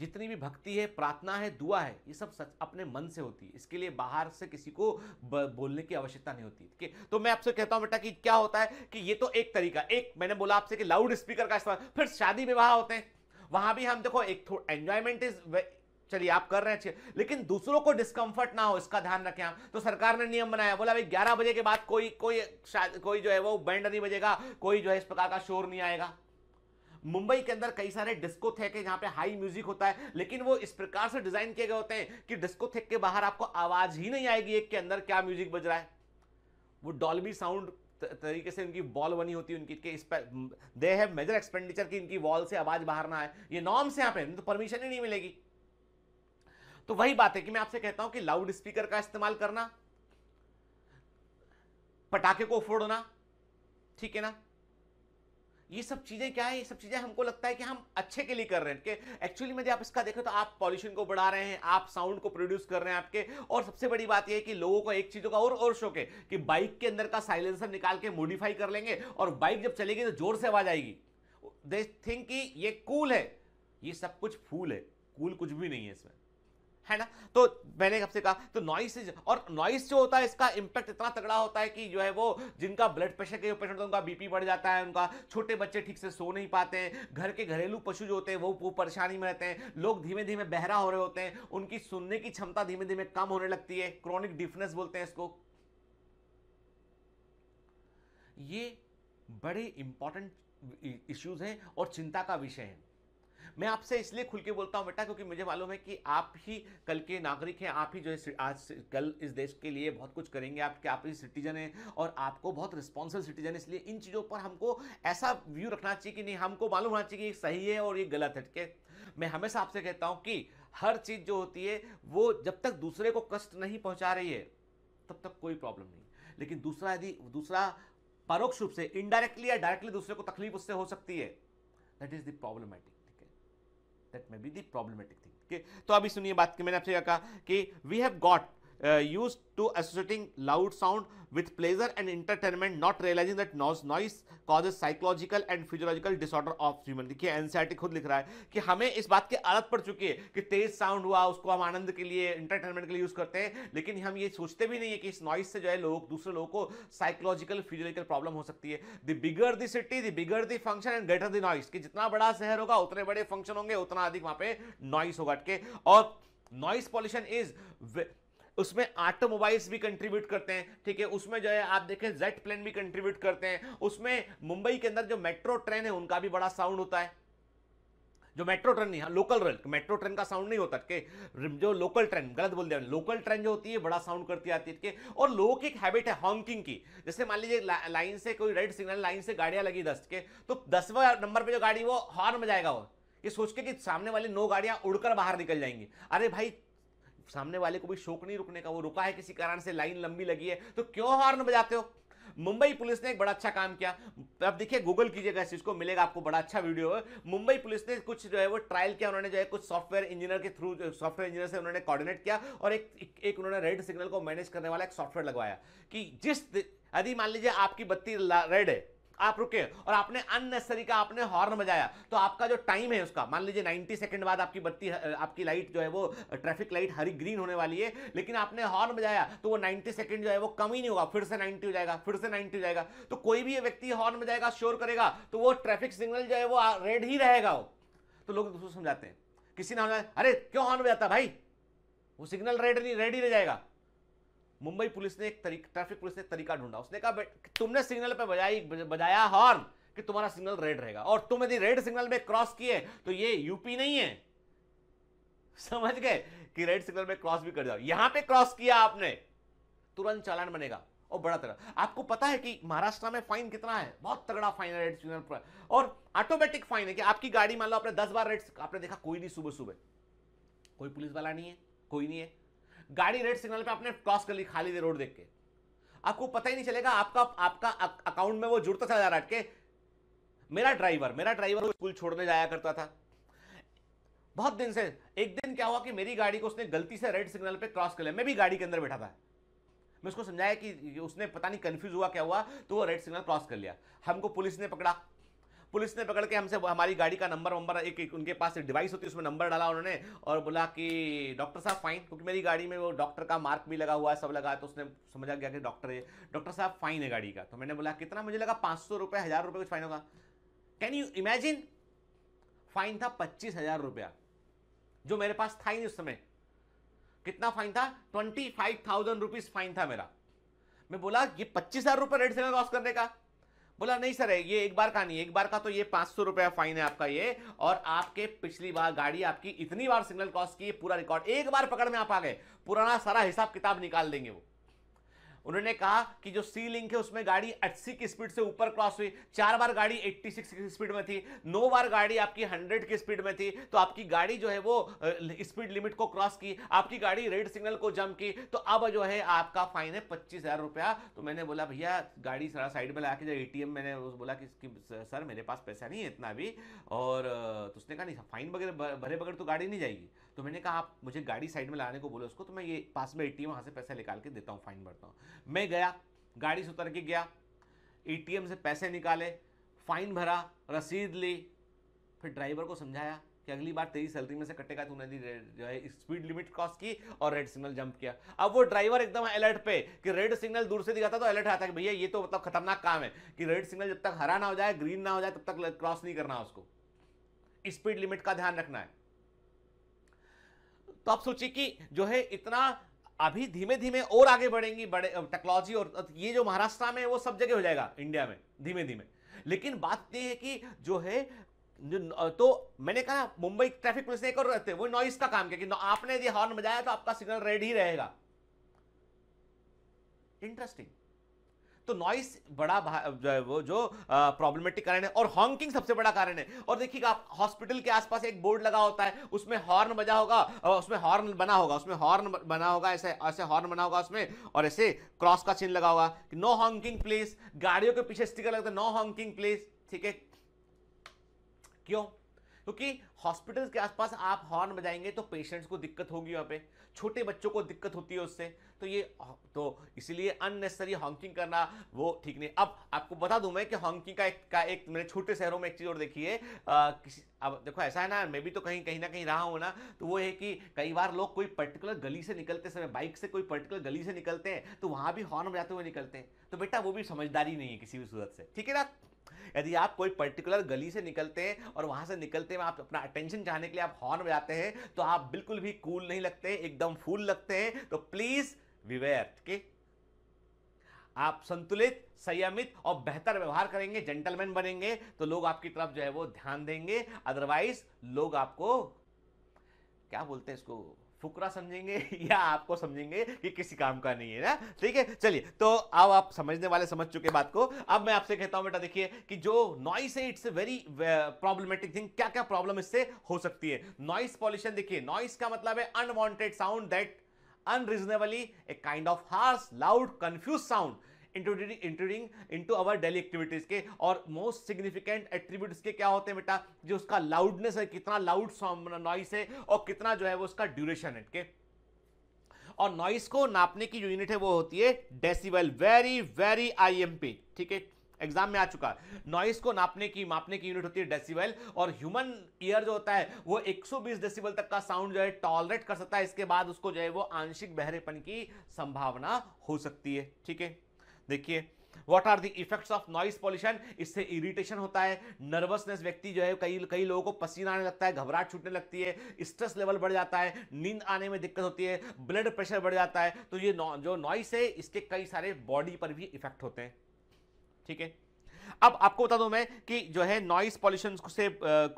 जितनी भी भक्ति है प्रार्थना है दुआ है ये सब सच अपने मन से होती है इसके लिए बाहर से किसी को बोलने की आवश्यकता नहीं होती ठीक है तो मैं आपसे कहता हूं बेटा कि क्या होता है कि ये तो एक तरीका एक मैंने बोला आपसे कि लाउड स्पीकर का इस्तेमाल फिर शादी विवाह होते हैं वहां भी हम देखो एक एंजॉयमेंट इज चलिए आप कर रहे हैं लेकिन दूसरों को डिस्कम्फर्ट ना हो इसका ध्यान रखें आप तो सरकार ने नियम बनाया बोला भाई ग्यारह बजे के बाद कोई कोई कोई जो है वो बैंड नहीं बजेगा कोई जो है इस प्रकार का शोर नहीं आएगा मुंबई के अंदर कई सारे डिस्को थेक है जहां पे हाई म्यूजिक होता है लेकिन वो इस प्रकार से डिजाइन किए गए होते हैं कि डिस्को थेक के बाहर आपको आवाज ही नहीं आएगी एक के अंदर क्या म्यूजिक बज रहा है वो डॉल्बी साउंड तरीके से उनकी वॉल बनी होती है उनकी के इस पर दे हैव मेजर एक्सपेंडिचर की इनकी वॉल से आवाज बाहर ना आए ये नॉर्म्स यहां पर तो परमिशन ही नहीं मिलेगी तो वही बात है कि मैं आपसे कहता हूं कि लाउड स्पीकर का इस्तेमाल करना पटाखे को फोड़ना ठीक है ना ये सब चीज़ें क्या है ये सब चीज़ें हमको लगता है कि हम अच्छे के लिए कर रहे हैं कि एक्चुअली में जब आप इसका देखें तो आप पॉल्यूशन को बढ़ा रहे हैं आप साउंड को प्रोड्यूस कर रहे हैं आपके और सबसे बड़ी बात यह है कि लोगों को एक चीज़ों का और और शौक है कि बाइक के अंदर का साइलेंसर निकाल के मॉडिफाई कर लेंगे और बाइक जब चलेगी तो जोर से आवाज आएगी दे थिंक कि ये कूल है ये सब कुछ फूल है कूल कुछ भी नहीं है इसमें है ना तो मैंने आपसे कहा तो नॉइस और नॉइस जो होता है इसका इम्पैक्ट इतना तगड़ा होता है कि जो है वो जिनका ब्लड प्रेशर के पेशेंट उनका बीपी बढ़ जाता है उनका छोटे बच्चे ठीक से सो नहीं पाते हैं घर के घरेलू पशु जो होते हैं वो वो परेशानी में रहते हैं लोग धीमे धीमे बहरा हो रहे होते हैं उनकी सुनने की क्षमता धीमे धीमे कम होने लगती है क्रॉनिक डिफनेस बोलते हैं इसको ये बड़े इंपॉर्टेंट इश्यूज हैं और चिंता का विषय है मैं आपसे इसलिए खुल के बोलता हूँ बेटा क्योंकि मुझे मालूम है कि आप ही कल के नागरिक हैं आप ही जो है आज कल इस देश के लिए बहुत कुछ करेंगे आपके आप ही सिटीजन हैं और आपको बहुत रिस्पॉन्सिबल सिटीजन इसलिए इन चीज़ों पर हमको ऐसा व्यू रखना चाहिए कि नहीं हमको मालूम होना चाहिए कि सही है और ये गलत है ठीक है मैं हमेशा आपसे कहता हूँ कि हर चीज़ जो होती है वो जब तक दूसरे को कष्ट नहीं पहुँचा रही है तब तक कोई प्रॉब्लम नहीं लेकिन दूसरा यदि दूसरा परोक्ष रूप से इनडायरेक्टली या डायरेक्टली दूसरे को तकलीफ उससे हो सकती है that is the problematic that may be the problematic thing तो अभी सुनिए बात की मैंने आपसे कहा कि we have got use to associating loud sound with pleasure and entertainment not realising that noise noise causes psychological and physiological disorder of human देखिए एनसीआरटी e खुद लिख रहा है कि हमें इस बात की आदत पड़ चुकी है कि तेज साउंड हुआ उसको हम आनंद के लिए एंटरटेनमेंट के लिए यूज करते हैं लेकिन हम ये सोचते भी नहीं है कि इस नॉइस से जो है लोग दूसरे लोगों को साइकोलॉजिकल फिजियोलॉजिकल प्रॉब्लम हो सकती है the bigger the city the bigger the function and greater the noise कि जितना बड़ा शहर होगा उतने बड़े फंक्शन होंगे उतना अधिक वहां पे नॉइस होगा अटके और नॉइस पॉल्यूशन इज उसमें ऑटोमोबाइल्स भी कंट्रीब्यूट करते हैं ठीक है उसमें जो है आप देखें जेट प्लेन भी कंट्रीब्यूट करते हैं उसमें मुंबई के अंदर जो मेट्रो ट्रेन है उनका भी बड़ा साउंड होता है जो मेट्रो ट्रेन नहीं हाँ लोकल रेल मेट्रो ट्रेन का साउंड नहीं होता के जो लोकल ट्रेन गलत बोल दिया लोकल ट्रेन जो होती है बड़ा साउंड करती आती है और लोगों की एक हैबिट है हॉन्किंग की जैसे मान लीजिए ला, लाइन से कोई रेड सिग्नल लाइन से गाड़ियां लगी दस के तो दसवा नंबर पर जो गाड़ी वो हॉर्न में जाएगा वो ये सोच के कि सामने वाली नौ गाड़ियां उड़कर बाहर निकल जाएंगी अरे भाई सामने वाले को भी शोक नहीं रुकने का वो रुका है किसी कारण से लाइन लंबी लगी है तो क्यों हॉर्न बजाते हो मुंबई पुलिस ने एक बड़ा अच्छा काम किया आप देखिए गूगल कीजिएगा इस चीज़ को मिलेगा आपको बड़ा अच्छा वीडियो है मुंबई पुलिस ने कुछ जो है वो ट्रायल किया उन्होंने जो है कुछ सॉफ्टवेयर इंजीनियर के थ्रू सॉफ्टवेयर इंजीनियर से उन्होंने कोऑर्डिनेट किया और एक एक, एक उन्होंने रेड सिग्नल को मैनेज करने वाला एक सॉफ्टवेयर लगवाया कि जिस यदि मान लीजिए आपकी बत्ती रेड है आप रुके और आपने अननेसेसरी का आपने हॉर्न बजाया तो आपका जो टाइम है उसका मान लीजिए 90 सेकंड बाद आपकी बत्ती आपकी लाइट जो है वो ट्रैफिक लाइट हरी ग्रीन होने वाली है लेकिन आपने हॉर्न बजाया तो वो 90 सेकंड जो है वो कम ही नहीं होगा फिर से 90 हो जाएगा फिर से 90 हो जाएगा तो कोई भी व्यक्ति हॉर्न बजाएगा शोर करेगा तो वो ट्रैफिक सिग्नल जो है वो रेड ही रहेगा वो तो लोग समझाते हैं किसी ने अरे क्यों हॉर्न बजाता भाई वो सिग्नल रेड नहीं रेड ही रह जाएगा मुंबई पुलिस ने एक तरीक, ट्रैफिक पुलिस ने तरीका ढूंढा उसने कहा तुमने सिग्नल पर बजाई बजाया हॉर्न कि तुम्हारा सिग्नल रेड रहेगा और तुम यदि रेड सिग्नल में क्रॉस किए तो ये यूपी नहीं है समझ गए कि रेड सिग्नल में क्रॉस भी कर जाओ यहां पे क्रॉस किया आपने तुरंत चालान बनेगा और बड़ा तगड़ा आपको पता है कि महाराष्ट्र में फाइन कितना है बहुत तगड़ा फाइन है रेड सिग्नल पर और ऑटोमेटिक फाइन है कि आपकी गाड़ी मान लो आपने दस बार रेड आपने देखा कोई नहीं सुबह सुबह कोई पुलिस वाला नहीं है कोई नहीं है गाड़ी रेड सिग्नल पे आपने क्रॉस कर ली खाली रोड देख के आपको पता ही नहीं चलेगा आपका आपका अकाउंट में वो जुड़ता चला जा रहा है मेरा ड्राइवर मेरा ड्राइवर स्कूल छोड़ने जाया करता था बहुत दिन से एक दिन क्या हुआ कि मेरी गाड़ी को उसने गलती से रेड सिग्नल पे क्रॉस कर लिया मैं भी गाड़ी के अंदर बैठा था मैं उसको समझाया कि उसने पता नहीं कंफ्यूज हुआ क्या हुआ तो वो रेड सिग्नल क्रॉस कर लिया हमको पुलिस ने पकड़ा पुलिस ने पकड़ के हमसे हमारी गाड़ी का नंबर वंबर एक, एक उनके पास एक डिवाइस होती है उसमें नंबर डाला उन्होंने और बोला कि डॉक्टर साहब फाइन क्योंकि मेरी गाड़ी में वो डॉक्टर का मार्क भी लगा हुआ है सब लगा तो उसने समझा गया कि डॉक्टर है डॉक्टर साहब फाइन है गाड़ी का तो मैंने बोला कितना मुझे लगा पाँच सौ रुपये हज़ार रुपये कुछ फाइन होगा कैन यू इमेजिन फाइन था पच्चीस हज़ार रुपया जो मेरे पास था ही नहीं उस समय कितना फाइन था twenty five thousand rupees fine था मेरा मैं बोला ये पच्चीस हज़ार रुपये रेड से क्रॉस करने का बोला नहीं सर ये एक बार का नहीं एक बार का तो ये पांच सौ रुपया फाइन है आपका ये और आपके पिछली बार गाड़ी आपकी इतनी बार सिग्नल क्रॉस की पूरा रिकॉर्ड एक बार पकड़ में आप आ गए पुराना सारा हिसाब किताब निकाल देंगे वो उन्होंने कहा कि जो सी लिंक है उसमें गाड़ी अस्सी की स्पीड से ऊपर क्रॉस हुई चार बार गाड़ी 86 की स्पीड में थी नौ बार गाड़ी आपकी 100 की स्पीड में थी तो आपकी गाड़ी जो है वो स्पीड लिमिट को क्रॉस की आपकी गाड़ी रेड सिग्नल को जम की तो अब जो है आपका फाइन है पच्चीस रुपया तो मैंने बोला भैया गाड़ी सारा साइड में ला के जब ए मैंने बोला कि सर मेरे पास पैसा नहीं है इतना भी और तो उसने कहा नहीं फाइन वगैरह भरे बगैर तो गाड़ी नहीं जाएगी तो मैंने कहा आप मुझे गाड़ी साइड में लाने को बोले उसको तो मैं ये पास में ए टी वहाँ से पैसा निकाल के देता हूँ फाइन भरता हूँ मैं गया गाड़ी से उतर के गया ए से पैसे निकाले फाइन भरा रसीद ली फिर ड्राइवर को समझाया कि अगली बार तेरी सैलरी में से कटेगा तूने जो है स्पीड लिमिट क्रॉस की और रेड सिग्नल जंप किया अब वो ड्राइवर एकदम अलर्ट पे कि रेड सिग्नल दूर से दिखाता तो अलर्ट आता है भैया ये तो मतलब खतरनाक काम है कि रेड सिग्नल जब तक हरा ना हो जाए ग्रीन ना हो जाए तब तक क्रॉस नहीं करना उसको स्पीड लिमिट का ध्यान रखना है तो आप सोचिए कि जो है इतना अभी धीमे धीमे और आगे बढ़ेंगी बड़े टेक्नोलॉजी और ये जो महाराष्ट्र में वो सब जगह हो जाएगा इंडिया में धीमे धीमे लेकिन बात यह है कि जो है तो मैंने कहा मुंबई ट्रैफिक पुलिस ने एक और रहते वो नॉइस का काम किया कि आपने यदि हॉर्न बजाया तो आपका सिग्नल रेड ही रहेगा इंटरेस्टिंग तो नॉइस बड़ा जो वो जो प्रॉब्लमेटिक कारण है और हॉन्किंग सबसे बड़ा कारण है और देखिएगा आप हॉस्पिटल के आसपास एक बोर्ड लगा होता है उसमें हॉर्न बजा होगा उसमें हॉर्न बना होगा उसमें हॉर्न बना होगा ऐसे ऐसे हॉर्न बना होगा उसमें और ऐसे क्रॉस का चिन्ह लगा होगा कि नो हॉन्किंग प्लेस गाड़ियों के पीछे स्टिकर लगता है नो हॉन्किंग प्लेस ठीक है क्यों क्योंकि हॉस्पिटल्स के आसपास आप हॉर्न बजाएंगे तो पेशेंट्स को दिक्कत होगी वहाँ पे छोटे बच्चों को दिक्कत होती है उससे तो ये तो इसीलिए अननेसेसरी हॉन्किंग करना वो ठीक नहीं अब आपको बता दूं मैं कि हॉन्किंग का एक का एक मेरे छोटे शहरों में एक चीज़ और देखिए किसी अब देखो ऐसा है ना मैं भी तो कहीं कहीं ना कहीं रहा हूँ ना तो वो है कि कई बार लोग कोई पर्टिकुलर गली से निकलते समय बाइक से कोई पर्टिकुलर गली से निकलते हैं तो वहाँ भी हॉर्न बजाते हुए निकलते हैं तो बेटा वो भी समझदारी नहीं है किसी भी सूरत से ठीक है ना यदि आप कोई पर्टिकुलर गली से निकलते हैं और वहां से निकलते हैं आप अपना अटेंशन चाहने के लिए आप हॉर्न बजाते हैं तो आप बिल्कुल भी कूल नहीं लगते एकदम फूल लगते हैं तो प्लीज़ विवेयर के आप संतुलित संयमित और बेहतर व्यवहार करेंगे जेंटलमैन बनेंगे तो लोग आपकी तरफ जो है वो ध्यान देंगे अदरवाइज लोग आपको क्या बोलते हैं इसको फुकरा समझेंगे या आपको समझेंगे कि किसी काम का नहीं है ना ठीक है चलिए तो अब आप समझने वाले समझ चुके बात को अब मैं आपसे कहता हूं बेटा देखिए कि जो नॉइस है इट्स वेरी प्रॉब्लमेटिक थिंग क्या क्या प्रॉब्लम इससे हो सकती है नॉइस पॉल्यूशन देखिए नॉइस का मतलब है unwanted sound that unreasonably a kind of harsh loud confuse sound daily activities के और मोस्ट सिग्निफिकेंट एट्रीब्यूट क्या होते हैं बेटा जो उसका लाउडनेस है कितना लाउड नॉइस है और कितना जो है वो उसका ड्यूरेशन है के और नॉइस को नापने की जो यूनिट है वो होती है वेरी वेरी ठीक है एग्जाम में आ चुका नॉइस को नापने की मापने की यूनिट होती है डेसिबल और ह्यूमन ईयर जो होता है वो 120 डेसिबल तक का साउंड जो है टॉलरेट कर सकता है इसके बाद उसको जो है वो आंशिक बहरेपन की संभावना हो सकती है ठीक है देखिए what are the effects of noise pollution इससे इरिटेशन होता है नर्वसनेस व्यक्ति जो है कई कई लोगों को पसीना आने लगता है घबराहट छूटने लगती है स्ट्रेस लेवल बढ़ जाता है नींद आने में दिक्कत होती है ब्लड प्रेशर बढ़ जाता है तो ये जो नॉइस है इसके कई सारे बॉडी पर भी इफेक्ट होते हैं ठीक है अब आपको बता दूं मैं कि जो है नॉइस पॉल्यूशन से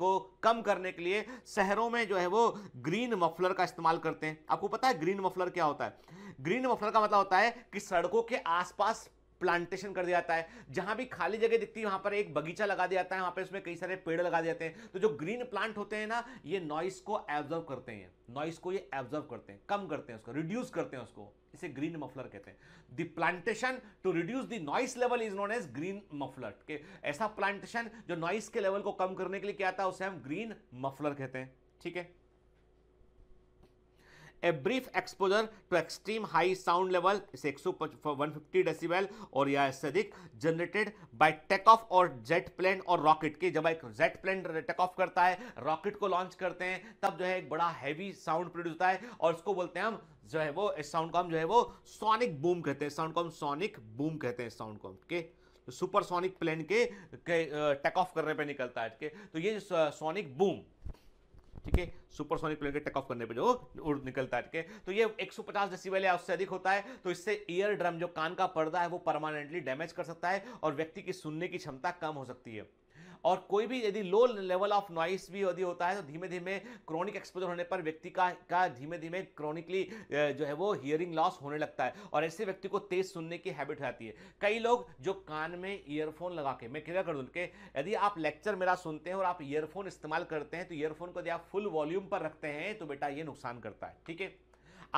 को कम करने के लिए शहरों में जो है वो ग्रीन मफलर का इस्तेमाल करते हैं आपको पता है ग्रीन मफलर क्या होता है ग्रीन मफलर का मतलब होता है कि सड़कों के आसपास प्लांटेशन कर दिया जाता है जहां भी खाली जगह दिखती है वहां पर एक बगीचा लगा दिया जाता है वहां पर उसमें कई सारे पेड़ लगा दिए जाते हैं तो जो ग्रीन प्लांट होते हैं ना ये नॉइस को एब्जर्व करते हैं नॉइस को ये एब्जर्व करते हैं कम करते हैं उसको रिड्यूस करते हैं उसको इसे ग्रीन मफलर कहते हैं the plantation to reduce the noise level is known as green muffler के ऐसा प्लांटेशन जो नॉइस के लेवल को कम करने के लिए क्या आता है उसे हम ग्रीन मफलर कहते हैं ठीक है a brief exposure to extreme high sound level इसे एक सौ डेसिबल और या इससे अधिक जनरेटेड बाय टेक ऑफ और जेट प्लेन और रॉकेट के जब एक जेट प्लेन टेक ऑफ करता है रॉकेट को लॉन्च करते हैं तब जो है एक बड़ा हैवी साउंड प्रोड्यूस होता है और उसको बोलते हैं हम जो है वो इस साउंड को हम जो है वो सोनिक बूम कहते हैं साउंड को हम सोनिक बूम कहते हैं साउंड को के सुपरसोनिक प्लेन के, के टेक ऑफ करने पे निकलता है के तो ये सो, सोनिक बूम ठीक है सुपरसोनिक प्लेन के टेक ऑफ करने पे जो उड़ निकलता है ठीक है तो ये 150 डेसिबल या उससे अधिक होता है तो इससे ईयर ड्रम जो कान का पर्दा है वो परमानेंटली डैमेज कर सकता है और व्यक्ति की सुनने की क्षमता कम हो सकती है और कोई भी यदि लो लेवल ऑफ नॉइस भी यदि होता है तो धीमे धीमे क्रॉनिक एक्सपोजर होने पर व्यक्ति का का धीमे धीमे क्रॉनिकली जो है वो हियरिंग लॉस होने लगता है और ऐसे व्यक्ति को तेज सुनने की हैबिट हो जाती है कई लोग जो कान में ईयरफोन लगा के मैं क्लियर कर दूँ कि यदि आप लेक्चर मेरा सुनते हैं और आप ईयरफोन इस्तेमाल करते हैं तो ईयरफोन को यदि आप फुल वॉल्यूम पर रखते हैं तो बेटा ये नुकसान करता है ठीक है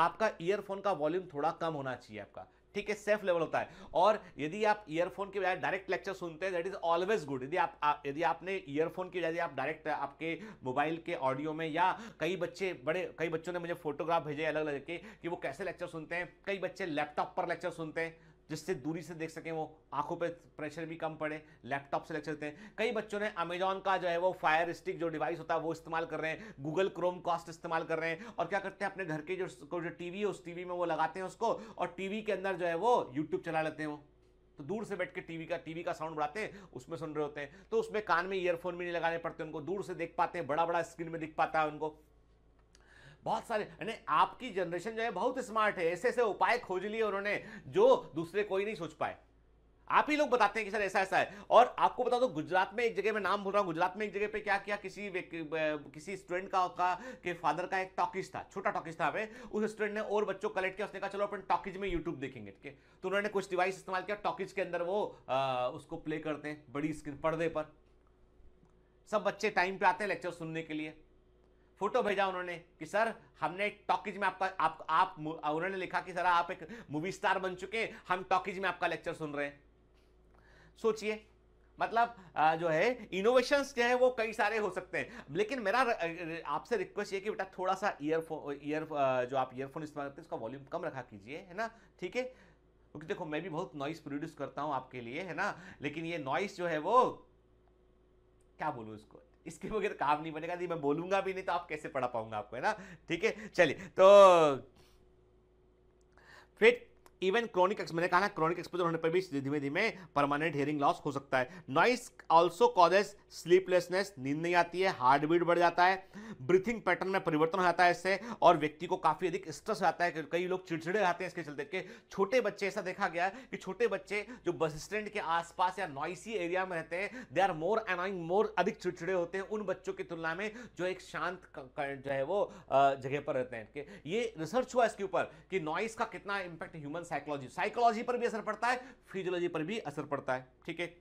आपका ईयरफोन का वॉल्यूम थोड़ा कम होना चाहिए आपका ठीक है सेफ लेवल होता है और यदि आप ईयरफोन के बजाय डायरेक्ट लेक्चर सुनते हैं दैट इज ऑलवेज गुड यदि आप, यदि आपने ईयरफोन के बजाय आप डायरेक्ट आपके मोबाइल के ऑडियो में या कई बच्चे बड़े कई बच्चों ने मुझे फोटोग्राफ भेजे अलग अलग के कि वो कैसे लेक्चर सुनते हैं कई बच्चे लैपटॉप पर लेक्चर सुनते हैं जिससे दूरी से देख सकें वो आंखों पे प्रेशर भी कम पड़े लैपटॉप से देख सकते हैं कई बच्चों ने अमेजॉन का जो है वो फायर स्टिक जो डिवाइस होता है वो इस्तेमाल कर रहे हैं गूगल क्रोम कास्ट इस्तेमाल कर रहे हैं और क्या करते हैं अपने घर के जो जो टी है उस टी में वो लगाते हैं उसको और टी के अंदर जो है वो यूट्यूब चला लेते हैं वो तो दूर से बैठ के टीवी का टीवी का साउंड बढ़ाते हैं उसमें सुन रहे होते हैं तो उसमें कान में ईयरफोन भी नहीं लगाने पड़ते उनको दूर से देख पाते हैं बड़ा बड़ा स्क्रीन में दिख पाता है उनको बहुत सारे यानी आपकी जनरेशन जो है बहुत स्मार्ट है ऐसे ऐसे उपाय खोज लिए उन्होंने जो दूसरे कोई नहीं सोच पाए आप ही लोग बताते हैं कि सर ऐसा ऐसा है और आपको बता दो गुजरात में एक जगह मैं नाम भूल रहा हूँ गुजरात में एक जगह पे क्या किया किसी किसी स्टूडेंट का, का के फादर का एक टॉकिज था छोटा टॉकिज था पे उस स्टूडेंट ने और बच्चों कलेक्ट किया उसने कहा चलो अपन टॉकिज में यूट्यूब देखेंगे ठीक है तो उन्होंने कुछ डिवाइस इस्तेमाल किया टॉकिज के अंदर वो आ, उसको प्ले करते हैं बड़ी स्क्रीन पर्दे पर सब बच्चे टाइम पे आते हैं लेक्चर सुनने के लिए फोटो भेजा उन्होंने कि सर हमने टॉकीज में आपका आप आप उन्होंने लिखा कि सर आप एक मूवी स्टार बन चुके हैं हम टॉकीज में आपका लेक्चर सुन रहे हैं सोचिए मतलब जो है इनोवेशंस जो है वो कई सारे हो सकते हैं लेकिन मेरा आपसे रिक्वेस्ट ये कि बेटा थोड़ा सा ईयरफोन ईयर जो आप ईयरफोन इस्तेमाल करते हैं उसका वॉल्यूम कम रखा कीजिए है ना ठीक है क्योंकि देखो मैं भी बहुत नॉइस प्रोड्यूस करता हूँ आपके लिए है ना लेकिन ये नॉइस जो है वो क्या बोलूँ इसको इसके बगैर काम नहीं बनेगा नहीं मैं बोलूंगा भी नहीं तो आप कैसे पढ़ा पाऊंगा आपको है ना ठीक है चलिए तो फिर इवन क्रॉनिक मैंने कहा ना क्रॉनिक एक्सपोजर होने पर भी धीमे धीमे परमानेंट हेयरिंग लॉस हो सकता है नॉइस ऑल्सो कॉजेस स्लीपलेसनेस नींद नहीं आती है हार्ट बीट बढ़ जाता है ब्रीथिंग पैटर्न में परिवर्तन हो जाता है इससे और व्यक्ति को काफी अधिक स्ट्रेस आता है कई लोग चिड़चिड़े रहते हैं इसके चलते के छोटे बच्चे ऐसा देखा गया कि छोटे बच्चे जो बस स्टैंड के आसपास या नॉइसी एरिया में रहते हैं दे आर मोर अनोइंग मोर अधिक चिड़चिड़े होते हैं उन बच्चों की तुलना में जो एक शांत जो है वो जगह पर रहते हैं ये रिसर्च हुआ इसके ऊपर कि नॉइस का कितना इंपैक्ट ह्यूमन साइकोलॉजी साइकोलॉजी पर भी असर पड़ता है फिजियोलॉजी पर भी असर पड़ता है ठीक है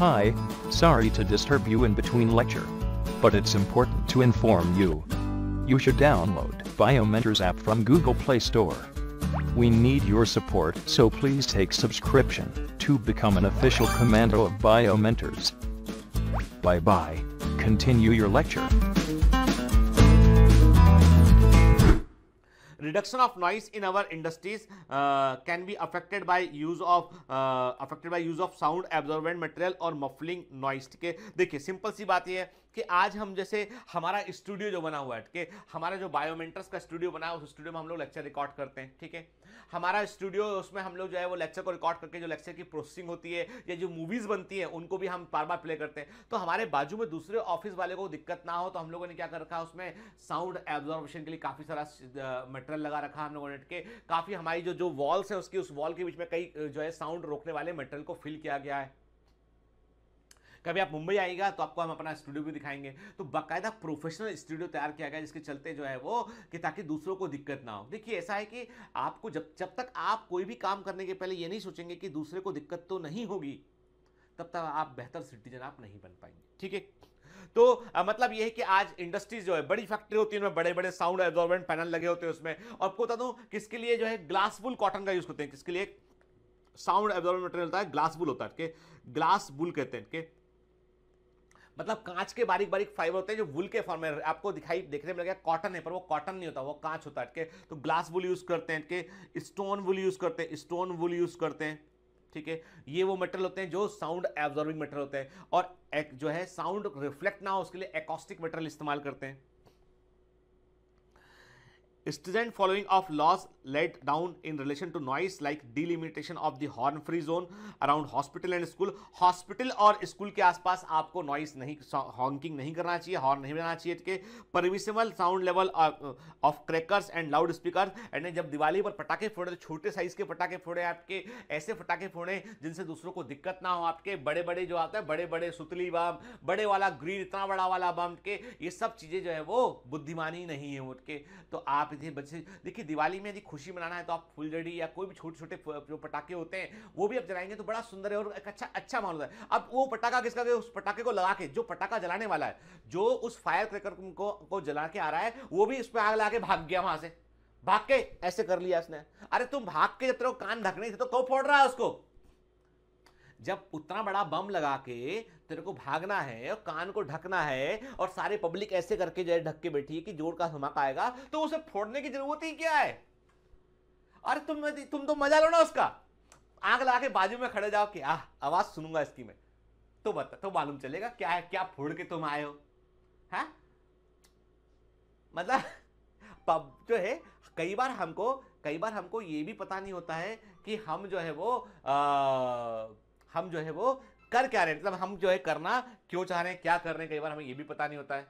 Hi, sorry to disturb you in between lecture. But it's important to inform you. You should download Biomentors app from Google Play Store. We need your support, so please take subscription to become an official commando of BioMentors. Bye-bye. Continue your lecture. reduction of noise in our industries uh, can be affected by use of uh, affected by use of sound absorbent material or muffling noise ठीक देखिए सिंपल सी बात ये है कि आज हम जैसे हमारा स्टूडियो जो बना हुआ है कि हमारा जो बायोमेंटर्स का स्टूडियो बना है उस स्टूडियो में हम लोग लेक्चर रिकॉर्ड करते हैं ठीक है हमारा स्टूडियो उसमें हम लोग जो है वो लेक्चर को रिकॉर्ड करके जो लेक्चर की प्रोसेसिंग होती है या जो मूवीज़ बनती है उनको भी हम बार बार प्ले करते हैं तो हमारे बाजू में दूसरे ऑफिस वाले को दिक्कत ना हो तो हम लोगों ने क्या कर रखा उसमें साउंड एब्जॉर्बेशन के लिए काफ़ी सारा मटेरियल लगा रखा हम लोगों ने के काफ़ी हमारी जो जो वॉल्स है उसकी उस वॉल के बीच में कई जो है साउंड रोकने वाले मटेरियल को फिल किया गया है कभी आप मुंबई आएगा तो आपको हम अपना स्टूडियो भी दिखाएंगे तो बाकायदा प्रोफेशनल स्टूडियो तैयार किया गया जिसके चलते जो है वो कि ताकि दूसरों को दिक्कत ना हो देखिए ऐसा है कि आपको जब जब तक आप कोई भी काम करने के पहले ये नहीं सोचेंगे कि दूसरे को दिक्कत तो नहीं होगी तब तक आप बेहतर सिटीजन आप नहीं बन पाएंगे ठीक है तो आ, मतलब यह है कि आज इंडस्ट्रीज जो है बड़ी फैक्ट्री होती है उनमें बड़े बड़े साउंड एब्जॉर्बेंट पैनल लगे होते हैं उसमें और आपको बता दूं किसके लिए जो है ग्लास बुल कॉटन का यूज करते हैं किसके लिए साउंड एब्जॉर्बेंट मटेरियल होता है ग्लास बुल होता है ग्लास बुल कहते हैं मतलब कांच के बारीक बारीक फाइबर होते हैं जो वुल के फॉर्म में आपको दिखाई देखने में लगेगा कॉटन है पर वो कॉटन नहीं होता वो कांच होता है तो ग्लास वुल यूज करते हैं स्टोन वुल यूज करते हैं स्टोन वुल यूज करते हैं ठीक है ये वो मेटल होते हैं जो साउंड एब्जॉर्बिंग मेटल होते हैं और एक जो है साउंड रिफ्लेक्ट ना हो उसके लिए एकॉस्टिक मेटल इस्तेमाल करते हैं student following of loss let down in relation to noise like delimitation of the horn free zone around hospital and school hospital और school के आसपास आपको noise नहीं honking नहीं करना चाहिए horn नहीं बनाना चाहिए कि permissible sound level of crackers and loud speakers and जब दिवाली पर पटाखे फोड़े तो छोटे साइज के पटाखे फोड़े आपके ऐसे पटाखे फोड़े जिनसे दूसरों को दिक्कत ना हो आपके बड़े बड़े जो आता है बड़े बड़े सुतली बम बड़े वाला ग्रीन इतना बड़ा वाला बम के ये सब चीज़ें जो है वो बुद्धिमानी नहीं है उनके तो आप इसे बच्चे देखिए दिवाली में यदि खुशी खुशी मनाना है तो आप फुलझड़ी या कोई भी छोटे छोटे जो पटाखे होते हैं वो भी आप जलाएंगे तो बड़ा सुंदर है और एक अच्छा अच्छा माहौल है अब वो पटाखा किसका उस पटाखे को लगा के जो पटाखा जलाने वाला है जो उस फायर क्रैकर को, को जला के आ रहा है वो भी उस पर आग लगा के भाग गया वहां से भाग के ऐसे कर लिया उसने अरे तुम भाग के जब तेरे कान ढकने थे तो कौ फोड़ रहा है उसको जब उतना बड़ा बम लगा के तेरे को भागना है और कान को ढकना है और सारे पब्लिक ऐसे करके जो ढक के बैठी है कि जोर का धमाका आएगा तो उसे फोड़ने की जरूरत ही क्या है अरे तुम तुम तो मजा लो ना उसका आग लगा के बाजू में खड़े जाओ कि आह आवाज सुनूंगा इसकी मैं तो बता तो मालूम चलेगा क्या है क्या फोड़ के तुम आए हो है हाँ? मतलब पब जो है कई बार हमको कई बार हमको ये भी पता नहीं होता है कि हम जो है वो आ, हम जो है वो कर क्या रहे मतलब हम जो है करना क्यों चाह रहे हैं क्या कर रहे हैं कई बार हमें ये भी पता नहीं होता है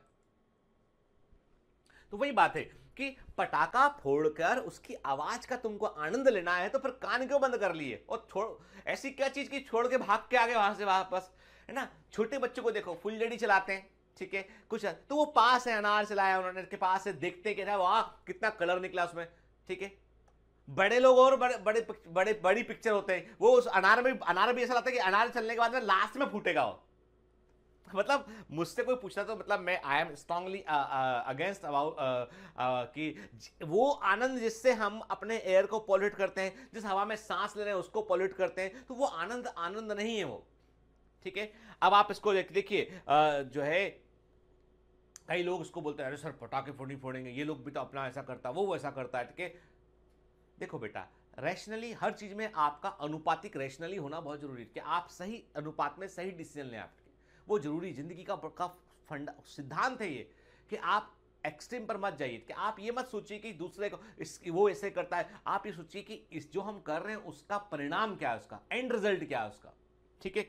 तो वही बात है कि पटाखा फोड़कर उसकी आवाज का तुमको आनंद लेना है तो फिर कान क्यों बंद कर लिए और छोड़ ऐसी क्या चीज़ की छोड़ के भाग के आगे वहां से वापस है ना छोटे बच्चों को देखो फुलझड़ी चलाते हैं ठीक है कुछ तो वो पास है अनार चलाया उन्होंने के पास से देखते क्या था वाह कितना कलर निकला उसमें ठीक है बड़े लोग और बड़े बड़े बड़े बड़ी पिक्चर होते हैं वो उस अनार में अनार भी ऐसा लगता है कि अनार चलने के बाद में लास्ट में फूटेगा वो मतलब मुझसे कोई पूछता तो मतलब मैं I am strongly against about कि वो आनंद जिससे हम अपने एयर को पॉल्यूट करते हैं जिस हवा में सांस ले रहे हैं उसको पॉल्यूट करते हैं तो वो आनंद आनंद नहीं है वो ठीक है अब आप इसको देखिए uh, जो है कई लोग इसको बोलते हैं अरे सर पटाखे फोड़नी फोड़ेंगे ये लोग भी तो अपना ऐसा करता वो वैसा करता है ठीक है देखो बेटा रैशनली हर चीज़ में आपका अनुपातिक रैशनली होना बहुत जरूरी है कि आप सही अनुपात में सही डिसीजन लें आपके वो जरूरी ज़िंदगी का का फंड सिद्धांत है ये कि आप एक्सट्रीम पर मत जाइए कि आप ये मत सोचिए कि दूसरे को इस वो ऐसे करता है आप ये सोचिए कि इस जो हम कर रहे हैं उसका परिणाम क्या है उसका एंड रिजल्ट क्या है उसका ठीक है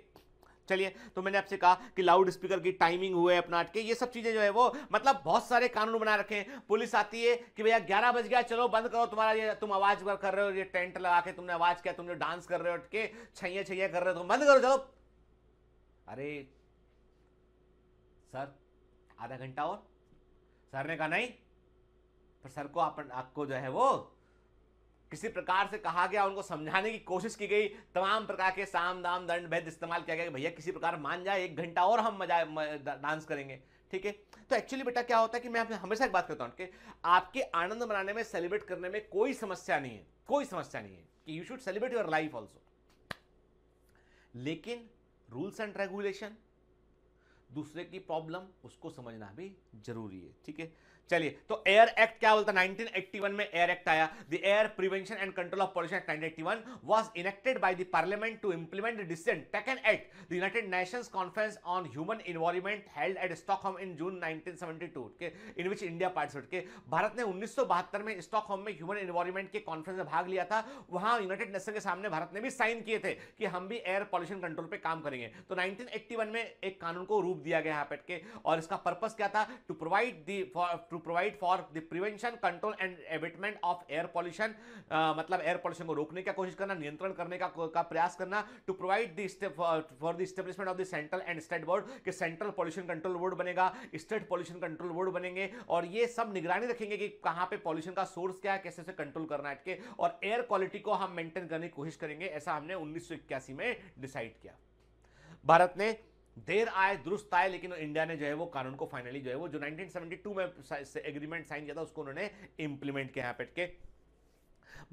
चलिए तो मैंने आपसे कहा कि लाउड स्पीकर की टाइमिंग हुए अपना अटके ये सब चीज़ें जो है वो मतलब बहुत सारे कानून बना रखे हैं पुलिस आती है कि भैया ग्यारह बज गया चलो बंद करो तुम्हारा ये तुम आवाज़ कर रहे हो ये टेंट लगा के तुमने आवाज़ किया तुमने डांस कर रहे हो अटके छैया छैया कर रहे हो तो बंद करो चलो अरे सर आधा घंटा और सर ने कहा नहीं पर सर को अपन आपको जो है वो किसी प्रकार से कहा गया उनको समझाने की कोशिश की गई तमाम प्रकार के साम दाम दंड भेद इस्तेमाल किया गया कि भैया किसी प्रकार मान जाए एक घंटा और हम मजा डांस करेंगे ठीक है तो एक्चुअली बेटा क्या होता है कि मैं हमेशा एक बात करता हूँ कि आपके आनंद मनाने में सेलिब्रेट करने में कोई समस्या नहीं है कोई समस्या नहीं है कि you should celebrate your life also लेकिन रूल्स एंड रेगुलेशन दूसरे की प्रॉब्लम उसको समझना भी जरूरी है ठीक है चलिए तो एयर एक्ट क्या बोलता है 1981 में एयर एक्ट आया the air prevention and control of pollution act 1981 was enacted by the parliament to implement the decision taken at the United Nations conference on human involvement held at Stockholm in June 1972 के इन विच इंडिया पार्टिसिपेट के भारत ने 1972 में स्टॉकहोम में ह्यूमन इन्वॉल्वमेंट के कॉन्फ्रेंस में भाग लिया था वहां यूनाइटेड नेशन के सामने भारत ने भी साइन किए थे कि हम भी एयर पॉल्यूशन कंट्रोल पे काम करेंगे तो 1981 में एक कानून को रूप दिया गया यहाँ पे और इसका पर्पस क्या था to provide the to provide for the prevention control and abatement of air pollution मतलब एयर पॉल्यूशन को रोकने का कोशिश करना नियंत्रण करने का, का प्रयास करना to provide for the establishment of the central and state board के सेंट्रल पॉल्यूशन कंट्रोल बोर्ड बनेगा स्टेट पॉल्यूशन कंट्रोल बोर्ड बनेंगे और ये सब निगरानी रखेंगे कि कहाँ पे पॉल्यूशन का सोर्स क्या है कैसे से कंट्रोल करना है और एयर क्वालिटी को हम मेंटेन करने की कोशिश करेंगे ऐसा हमने उन्नीस में डिसाइड किया भारत ने देर आए दुरुस्त आए लेकिन इंडिया ने जो है वो कानून को फाइनली जो है वो जो 1972 में एग्रीमेंट साइन किया था उसको उन्होंने इंप्लीमेंट किया है पेट के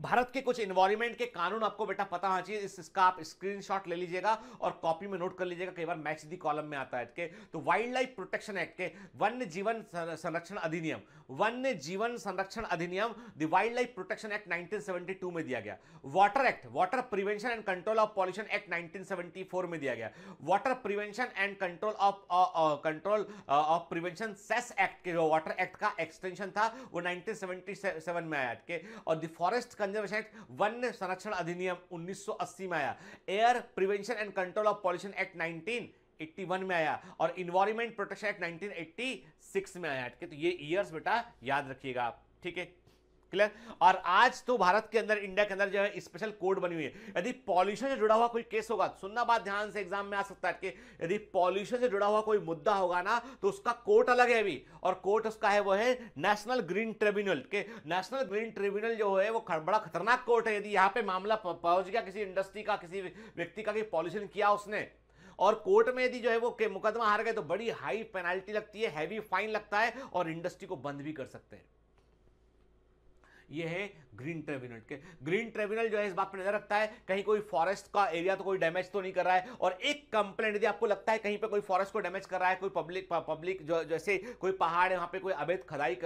भारत के कुछ इन्वायरमेंट के कानून आपको बेटा पता होना चाहिए इस, इसका आप स्क्रीनशॉट ले लीजिएगा और कॉपी में नोट कर लीजिएगा कई बार मैच दी कॉलम में आता है के तो वाइल्ड लाइफ प्रोटेक्शन एक्ट के वन्य जीवन संरक्षण अधिनियम वन्य जीवन संरक्षण अधिनियम the wild life protection act nineteen में दिया गया water act water prevention and control of pollution act nineteen में दिया गया water prevention and control of control of prevention cess act के जो वाटर एक्ट का एक्सटेंशन था वो 1977 में आया के और द फॉरेस्ट कंजर्वेशन एक्ट वन्य संरक्षण अधिनियम 1980 में आया air prevention and control of pollution act 1981 में आया और इन्वायरमेंट प्रोटेक्शन एक्ट 1986 में आया ठीक है तो ये ईयर्स बेटा याद रखिएगा ठीक है क्लियर और आज तो भारत के अंदर इंडिया के अंदर जो है स्पेशल कोड बनी हुई है यदि पॉल्यूशन से जुड़ा हुआ कोई केस होगा सुनना बात ध्यान से एग्जाम में आ सकता है कि यदि पॉल्यूशन से जुड़ा हुआ कोई मुद्दा होगा ना तो उसका कोर्ट अलग है अभी और कोर्ट उसका है वो है नेशनल ग्रीन ट्रिब्यूनल के नेशनल ग्रीन ट्रिब्यूनल जो है वो बड़ा खतरनाक कोर्ट है यदि यहाँ पे मामला पहुंच गया किसी इंडस्ट्री का किसी व्यक्ति का कि पॉल्यूशन किया उसने और कोर्ट में यदि जो है वो के मुकदमा हार गए तो बड़ी हाई पेनाल्टी लगती है हैवी फाइन लगता है और इंडस्ट्री को बंद भी कर सकते हैं ये है ग्रीन ट्रिब्यूनल के ग्रीन ट्रिब्यूनल जो है इस बात पर नजर रखता है कहीं कोई फॉरेस्ट का एरिया तो कोई डैमेज तो नहीं कर रहा है और एक कंप्लेंट यदि आपको लगता है कहीं पर कोई फॉरेस्ट को डैमेज कर रहा है कोई पब्लिक पब्लिक जो जैसे कोई पहाड़ है वहां पर कोई अवैध खुदाई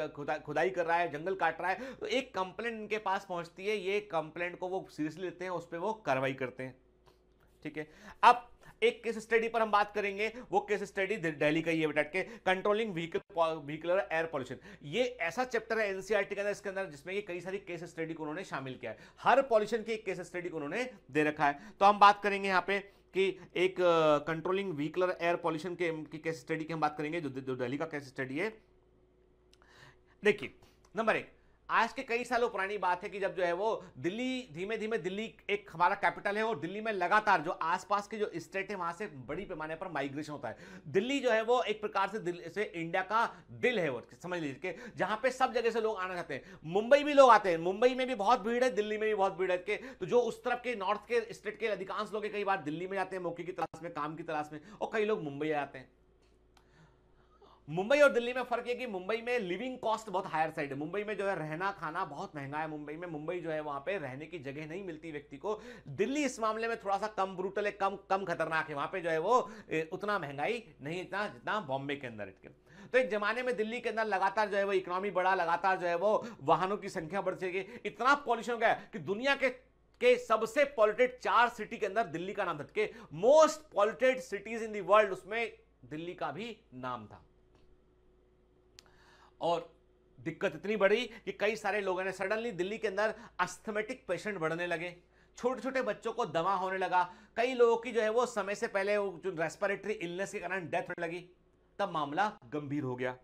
खुदाई कर रहा है जंगल काट रहा है तो एक कंप्लेंट इनके पास पहुंचती है ये कंप्लेंट को वो सीरियसली लेते हैं उस पर वो कार्रवाई करते हैं ठीक है अब एक केस स्टडी पर हम बात करेंगे वो केस स्टडी दिल्ली का ये बेटा के controlling vehicle vehicular air pollution ये ऐसा चैप्टर है एनसीईआरटी e का इसके अंदर जिसमें ये कई सारी केस स्टडी को उन्होंने शामिल किया है हर पॉल्यूशन की एक केस स्टडी को उन्होंने दे रखा है तो हम बात करेंगे यहाँ पे कि एक कंट्रोलिंग व्हीकलर एयर पॉल्यूशन के की केस स्टडी की हम बात करेंगे जो दिल्ली का केस स्टडी है देखिए नंबर एक आज के कई सालों पुरानी बात है कि जब जो है वो दिल्ली धीमे धीमे दिल्ली एक हमारा कैपिटल है और दिल्ली में लगातार जो आसपास के जो स्टेट है वहां से बड़ी पैमाने पर माइग्रेशन होता है दिल्ली जो है वो एक प्रकार से दिल से इंडिया का दिल है वो समझ लीजिए कि जहां पे सब जगह से लोग आना चाहते हैं मुंबई भी लोग आते हैं मुंबई में भी बहुत भीड़ है दिल्ली में भी बहुत भीड़ है के तो जो उस तरफ के नॉर्थ के स्टेट के अधिकांश लोग कई बार दिल्ली में जाते हैं मौके की तलाश में काम की तलाश में और कई लोग मुंबई आते हैं मुंबई और दिल्ली में फर्क है कि मुंबई में लिविंग कॉस्ट बहुत हायर साइड है मुंबई में जो है रहना खाना बहुत महंगा है मुंबई में मुंबई जो है वहां पे रहने की जगह नहीं मिलती व्यक्ति को दिल्ली इस मामले में थोड़ा सा कम ब्रूटल है कम कम खतरनाक है वहां पे जो है वो उतना महंगाई नहीं इतना जितना बॉम्बे के अंदर इटके तो एक जमाने में दिल्ली के अंदर लगातार जो है वो इकोनॉमी बढ़ा लगातार जो है वो वाहनों की संख्या बढ़ चुकी इतना पॉल्यूशन गया कि दुनिया के के सबसे पॉल्यूटेड चार सिटी के अंदर दिल्ली का नाम था most polluted cities in the world उसमें दिल्ली का भी नाम था और दिक्कत इतनी बढ़ी कि कई सारे लोगों ने सडनली दिल्ली के अंदर अस्थमेटिक पेशेंट बढ़ने लगे छोटे छोटे बच्चों को दवा होने लगा कई लोगों की जो है वो समय से पहले जो रेस्पिरेटरी इलनेस के कारण डेथ होने लगी तब मामला गंभीर हो गया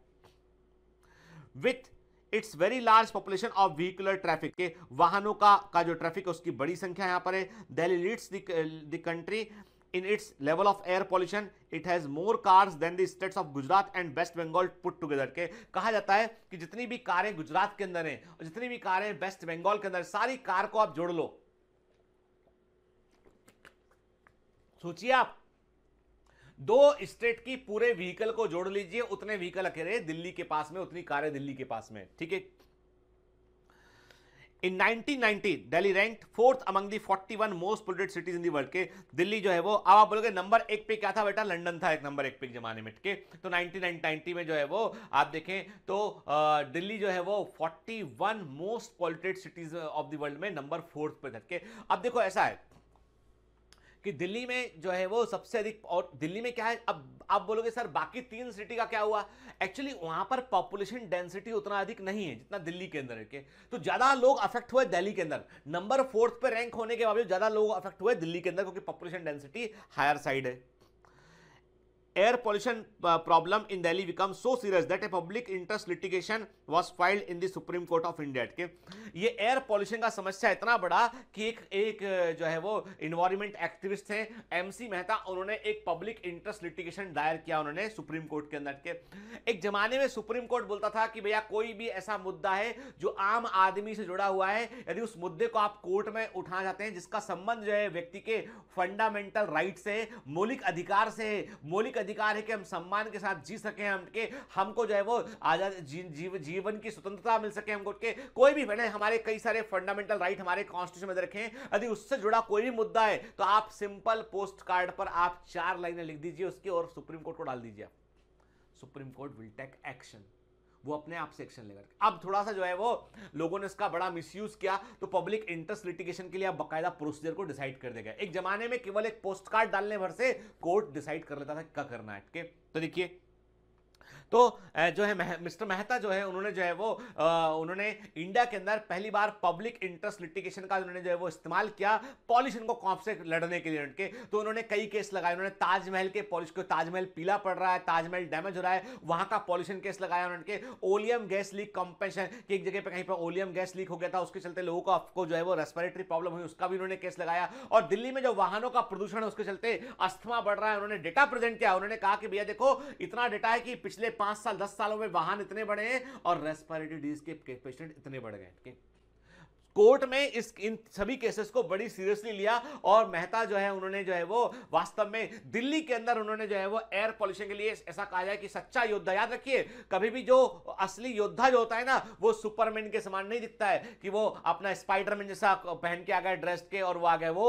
with its very large population of vehicular traffic के वाहनों का का जो ट्रैफिक है उसकी बड़ी संख्या यहां पर है Delhi leads the country in its level of air pollution it has more cars than the states of gujarat and west bengal put together के कहा जाता है कि जितनी भी कारें गुजरात के अंदर हैं और जितनी भी कारें वेस्ट बंगाल के अंदर सारी कार को आप जोड़ लो सोचिए आप दो स्टेट की पूरे व्हीकल को जोड़ लीजिए उतने व्हीकल अकेले दिल्ली के पास में उतनी कारें दिल्ली के पास में ठीक है in 1990 Delhi rank fourth among the 41 most polluted cities in the world के दिल्ली जो है वो अब आप बोलोगे नंबर एक पे क्या था बेटा लंदन था एक नंबर एक पे जमाने में के तो 1990 में जो है वो आप देखें तो दिल्ली जो है वो 41 most polluted cities of the world में नंबर फोर्थ पे धटके अब देखो ऐसा है कि दिल्ली में जो है वो सबसे अधिक और दिल्ली में क्या है अब आप बोलोगे सर बाकी तीन सिटी का क्या हुआ एक्चुअली वहां पर पॉपुलेशन डेंसिटी उतना अधिक नहीं है जितना दिल्ली के अंदर के तो ज्यादा लोग अफेक्ट हुए दिल्ली के अंदर नंबर फोर्थ पे रैंक होने के बावजूद ज्यादा लोग अफेक्ट हुए दिल्ली के अंदर क्योंकि पॉपुलेशन डेंसिटी हायर साइड है air pollution problem in Delhi become so serious that a public interest litigation litigation filed in the Supreme Court of India के ये एयर पॉल्यूशन का समस्या इतना बड़ा कि एक एक uh, जो है वो इन्वायरमेंट एक्टिविस्ट थे एमसी मेहता उन्होंने एक पब्लिक इंटरेस्ट लिटिगेशन दायर किया उन्होंने सुप्रीम कोर्ट के अंदर के एक जमाने में सुप्रीम कोर्ट बोलता था कि भैया कोई भी ऐसा मुद्दा है जो आम आदमी से जुड़ा हुआ है यदि उस मुद्दे को आप कोर्ट में उठा जाते हैं जिसका संबंध जो है व्यक्ति के फंडामेंटल राइट से मौलिक अधिकार से मौलिक अधिकार है कि हम सम्मान के साथ जी सके हम के हमको जो है वो आजाद जी, जी, जीवन की स्वतंत्रता मिल सके हमको के कोई भी बने हमारे कई सारे फंडामेंटल राइट हमारे कॉन्स्टिट्यूशन में रखे हैं यदि उससे जुड़ा कोई भी मुद्दा है तो आप सिंपल पोस्ट कार्ड पर आप चार लाइनें लिख दीजिए उसकी और सुप्रीम कोर्ट को डाल दीजिए Supreme Court will take action वो अपने आप से एक्शन लेगा अब थोड़ा सा जो है वो लोगों ने इसका बड़ा मिसयूज किया तो पब्लिक इंटरेस्ट लिटिगेशन के लिए अब बकायदा प्रोसीजर को डिसाइड कर देगा एक जमाने में केवल एक पोस्ट कार्ड डालने भर से कोर्ट डिसाइड कर लेता था क्या करना है ठीक तो देखिए तो जो है मह, मिस्टर मेहता जो है उन्होंने जो है वो उन्होंने इंडिया के अंदर पहली बार पब्लिक इंटरेस्ट लिटिगेशन का उन्होंने जो है वो इस्तेमाल किया पॉलिश इनको कॉप से लड़ने के लिए उनके तो उन्होंने कई केस लगाए उन्होंने ताजमहल के पॉलिश को ताजमहल पीला पड़ रहा है ताजमहल डैमेज हो रहा है वहां का पॉल्यूशन केस लगाया उन्होंने ओलियम गैस लीक कॉम्पेंशन की एक जगह पर कहीं पर ओलियम गैस लीक हो गया था उसके चलते लोगों को आपको जो है वो रेस्पिरेटरी प्रॉब्लम हुई उसका भी उन्होंने केस लगाया और दिल्ली में जो वाहनों का प्रदूषण है उसके चलते अस्थमा बढ़ रहा है उन्होंने डेटा प्रेजेंट किया उन्होंने कहा कि भैया देखो इतना डेटा है कि पिछले पांच साल दस सालों में वाहन इतने बढ़े हैं और रेस्पिरेटरी डिजीज के पेशेंट इतने बढ़ गए कोर्ट में इस इन सभी केसेस को बड़ी सीरियसली लिया और मेहता जो है उन्होंने जो है वो वास्तव में दिल्ली के अंदर उन्होंने जो है वो एयर पॉल्यूशन के लिए ऐसा कहा जाए कि सच्चा योद्धा याद रखिए कभी भी जो असली योद्धा जो होता है ना वो सुपरमैन के समान नहीं दिखता है कि वो अपना स्पाइडरमैन जैसा पहन के आ गए ड्रेस के और वो आ गए वो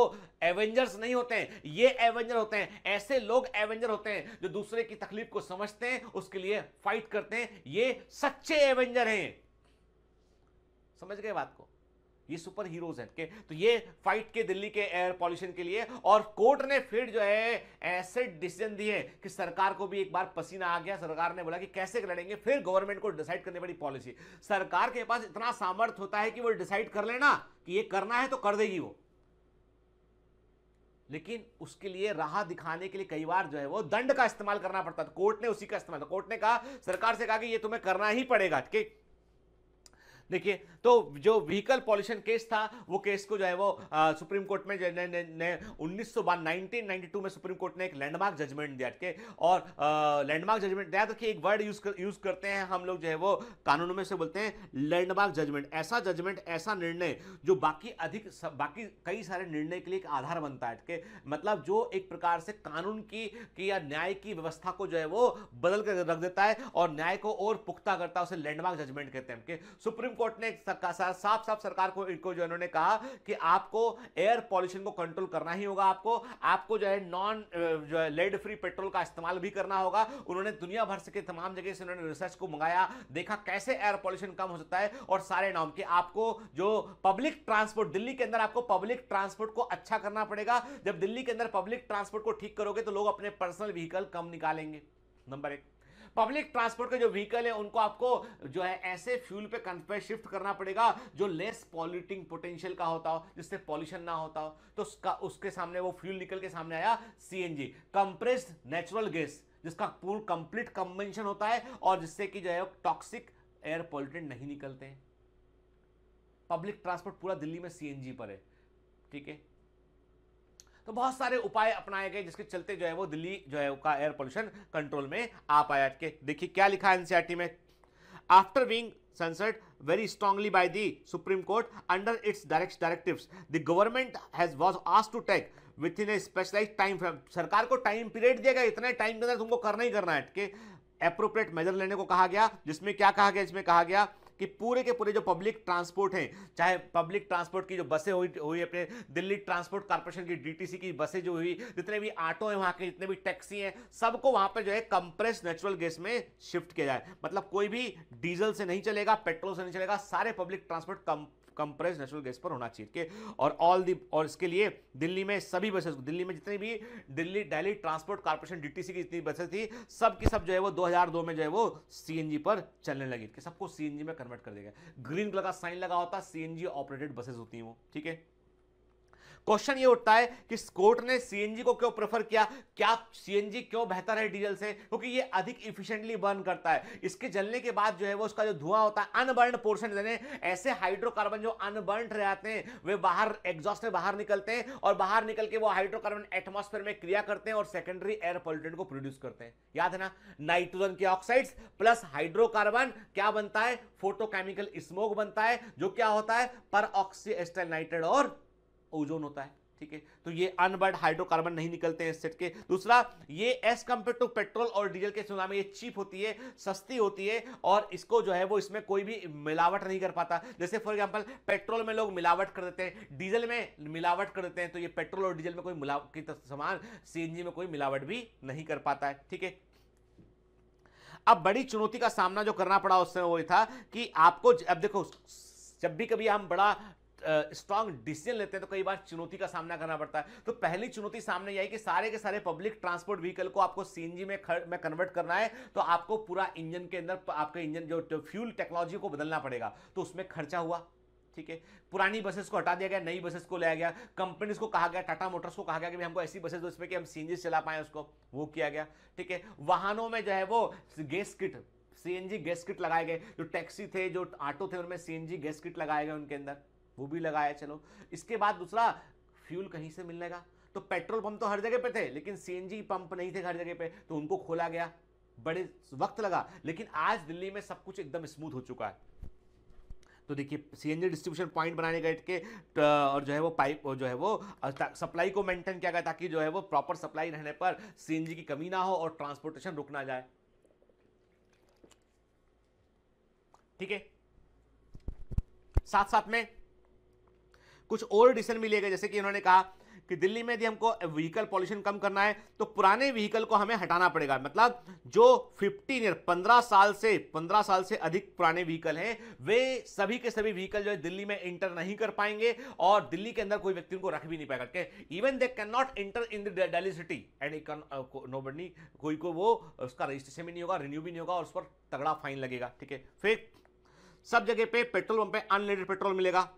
एवेंजर्स नहीं होते हैं ये एवेंजर होते हैं ऐसे लोग एवेंजर होते हैं जो दूसरे की तकलीफ को समझते हैं उसके लिए फाइट करते हैं ये सच्चे एवेंजर हैं समझ गए बात को ये सुपर हीरोज हैं तो ये फाइट के दिल्ली के एयर पॉल्यूशन के लिए और कोर्ट ने फिर जो है ऐसे डिसीजन दिए कि सरकार को भी एक बार पसीना आ गया सरकार ने बोला कि कैसे लड़ेंगे फिर गवर्नमेंट को डिसाइड करनी पड़ी पॉलिसी सरकार के पास इतना सामर्थ्य होता है कि वो डिसाइड कर लेना कि ये करना है तो कर देगी वो लेकिन उसके लिए राह दिखाने के लिए कई बार जो है वो दंड का इस्तेमाल करना पड़ता था कोर्ट ने उसी का इस्तेमाल कोर्ट ने कहा सरकार से कहा कि ये तुम्हें करना ही पड़ेगा कि देखिए तो जो व्हीकल पॉल्यूशन केस था वो केस को जो है वो आ, सुप्रीम कोर्ट में ने, ने, ने उन्नीस में सुप्रीम कोर्ट ने एक लैंडमार्क जजमेंट दिया के और लैंडमार्क जजमेंट याद कि एक वर्ड यूज कर, यूज करते हैं हम लोग जो है वो कानूनों में से बोलते हैं लैंडमार्क जजमेंट ऐसा जजमेंट ऐसा निर्णय जो बाकी अधिक बाकी कई सारे निर्णय के लिए एक आधार बनता है के मतलब जो एक प्रकार से कानून की, की या न्याय की व्यवस्था को जो है वो बदल कर रख देता है और न्याय को और पुख्ता करता है उसे लैंडमार्क जजमेंट कहते हैं सुप्रीम कोर्ट ने साफ साफ सरकार को इनको जो इन्होंने कहा कि आपको एयर पॉल्यूशन को कंट्रोल करना ही होगा आपको आपको जो है नॉन जो है लेड फ्री पेट्रोल का इस्तेमाल भी करना होगा उन्होंने दुनिया भर से तमाम जगह से उन्होंने रिसर्च को मंगाया देखा कैसे एयर पॉल्यूशन कम हो सकता है और सारे नाम के आपको जो पब्लिक ट्रांसपोर्ट दिल्ली के अंदर आपको पब्लिक ट्रांसपोर्ट को अच्छा करना पड़ेगा जब दिल्ली के अंदर पब्लिक ट्रांसपोर्ट को ठीक करोगे तो लोग अपने पर्सनल व्हीकल कम निकालेंगे नंबर एक पब्लिक ट्रांसपोर्ट के जो व्हीकल है उनको आपको जो है ऐसे फ्यूल पे पे शिफ्ट करना पड़ेगा जो लेस पॉल्यूटिंग पोटेंशियल का होता हो जिससे पॉल्यूशन ना होता हो तो उसका उसके सामने वो फ्यूल निकल के सामने आया सीएनजी कंप्रेस्ड नेचुरल गैस जिसका पूर्ण कंप्लीट कम्बेंशन होता है और जिससे कि जो है टॉक्सिक एयर पॉल्यूटेंट नहीं निकलते हैं पब्लिक ट्रांसपोर्ट पूरा दिल्ली में सीएनजी पर है ठीक है तो बहुत सारे उपाय अपनाए गए जिसके चलते जो है वो दिल्ली जो है उसका एयर पोल्यूशन कंट्रोल में आ पाया के देखिए क्या लिखा है एनसीआरटी e में being censured very strongly by the Supreme Court under its direct directive the government has was asked to take within a specialise time frame सरकार को टाइम पीरियड दिया गया इतने टाइम के अंदर तुमको करना ही करना है कि अप्रोप्रिएट मेजर लेने को कहा गया जिसमें क्या कहा गया इसमें कहा गया कि पूरे के पूरे जो पब्लिक ट्रांसपोर्ट है चाहे पब्लिक ट्रांसपोर्ट की जो बसें हुई हुई अपने दिल्ली ट्रांसपोर्ट कॉर्पोरेशन की डीटीसी की बसें जो हुई जितने भी ऑटो हैं वहाँ के जितने भी टैक्सी हैं सबको वहाँ पर जो है कंप्रेस नेचुरल गैस में शिफ्ट किया जाए मतलब कोई भी डीजल से नहीं चलेगा पेट्रोल से नहीं चलेगा सारे public transport compress natural gas पर होना चाहिए और ऑल दी और इसके लिए दिल्ली में सभी बसेस दिल्ली में जितनी भी Delhi daily transport corporation DTC की जितनी बसेस थी सब की सब जो है वो 2002 में जो है वो सीएनजी पर चलने लगी सबको सीएनजी में कन्वर्ट कर देगा ग्रीन कलर का साइन लगा होता सीएनजी ऑपरेटेड बसेस होती हैं वो ठीक है क्वेश्चन ये उठता है कि कोर्ट ने सीएनजी को क्यों प्रेफर किया क्या सीएनजी क्यों बेहतर है डीजल से क्योंकि ये अधिक इफिशियंटली बर्न करता है इसके जलने के बाद जो है वो उसका जो धुआं होता है अनबर्न पोर्शन यानी ऐसे हाइड्रोकार्बन जो अनबर्न रहते हैं वे बाहर एग्जॉस्ट में बाहर निकलते हैं और बाहर निकल के वो हाइड्रोकार्बन एटमोस्फेयर में क्रिया करते हैं और सेकेंडरी एयर पोल्यूटेंट को प्रोड्यूस करते हैं याद है ना नाइट्रोजन के ऑक्साइड्स प्लस हाइड्रोकार्बन क्या बनता है फोटोकेमिकल स्मोक बनता है जो क्या होता है पर ऑक्सी नाइट्रेट और ओजोन होता है ठीक है तो ये अनबर्ड हाइड्रोकार्बन नहीं निकलते हैं सेट के दूसरा ये एस कंपेयर टू पेट्रोल और डीजल के तुलना में ये चीप होती है सस्ती होती है और इसको जो है वो इसमें कोई भी मिलावट नहीं कर पाता जैसे फॉर एग्जांपल पेट्रोल में लोग मिलावट कर देते हैं डीजल में मिलावट कर देते हैं तो ये पेट्रोल और डीजल में कोई मिलावट समान सी में कोई मिलावट भी नहीं कर पाता है ठीक है अब बड़ी चुनौती का सामना जो करना पड़ा उस समय वो था कि आपको अब देखो जब भी कभी हम बड़ा स्ट्रांग डिसीजन लेते हैं तो कई बार चुनौती का सामना करना पड़ता है तो पहली चुनौती सामने आई कि सारे के सारे पब्लिक ट्रांसपोर्ट व्हीकल को आपको सीएनजी में में कन्वर्ट करना है तो आपको पूरा इंजन के अंदर आपके इंजन जो फ्यूल टेक्नोलॉजी को बदलना पड़ेगा तो उसमें खर्चा हुआ ठीक है पुरानी बसेस को हटा दिया गया नई बसेस को लाया गया कंपनीज को कहा गया टाटा मोटर्स को कहा गया कि हमको ऐसी बसेस जिसमें कि हम सी चला पाए उसको वो किया गया ठीक है वाहनों में जो है वो gas kit CNG gas kit लगाए गए जो टैक्सी थे जो ऑटो थे उनमें सीएनजी गैस किट लगाए गए उनके अंदर वो भी लगाया चलो इसके बाद दूसरा फ्यूल कहीं से मिलने का तो पेट्रोल पंप तो हर जगह पे थे लेकिन सीएनजी पंप नहीं थे हर जगह पे तो उनको खोला गया बड़े वक्त लगा लेकिन आज दिल्ली में सब कुछ एकदम स्मूथ हो चुका है तो देखिए सीएनजी डिस्ट्रीब्यूशन पॉइंट बनाने गए के और जो है वो पाइप जो है वो सप्लाई को मेंटेन किया गया ताकि जो है वो प्रॉपर सप्लाई रहने पर सीएनजी की कमी ना हो और ट्रांसपोर्टेशन रुक ना जाए ठीक है साथ साथ में कुछ और डिसीजन भी लिए गए जैसे कि उन्होंने कहा कि दिल्ली में यदि हमको व्हीकल पॉल्यूशन कम करना है तो पुराने व्हीकल को हमें हटाना पड़ेगा मतलब जो 15 ईयर 15 साल से 15 साल से अधिक पुराने व्हीकल हैं वे सभी के सभी व्हीकल जो है दिल्ली में इंटर नहीं कर पाएंगे और दिल्ली के अंदर कोई व्यक्ति उनको रख भी नहीं पाएगा even they can not enter in Delhi city and no बनी कोई को वो उसका रजिस्ट्रेशन भी नहीं होगा रिन्यू भी नहीं होगा और उस पर तगड़ा फाइन लगेगा ठीक है फिर सब जगह पे पेट्रोल पंप पे अनलिमिटेड पेट्रोल मिलेगा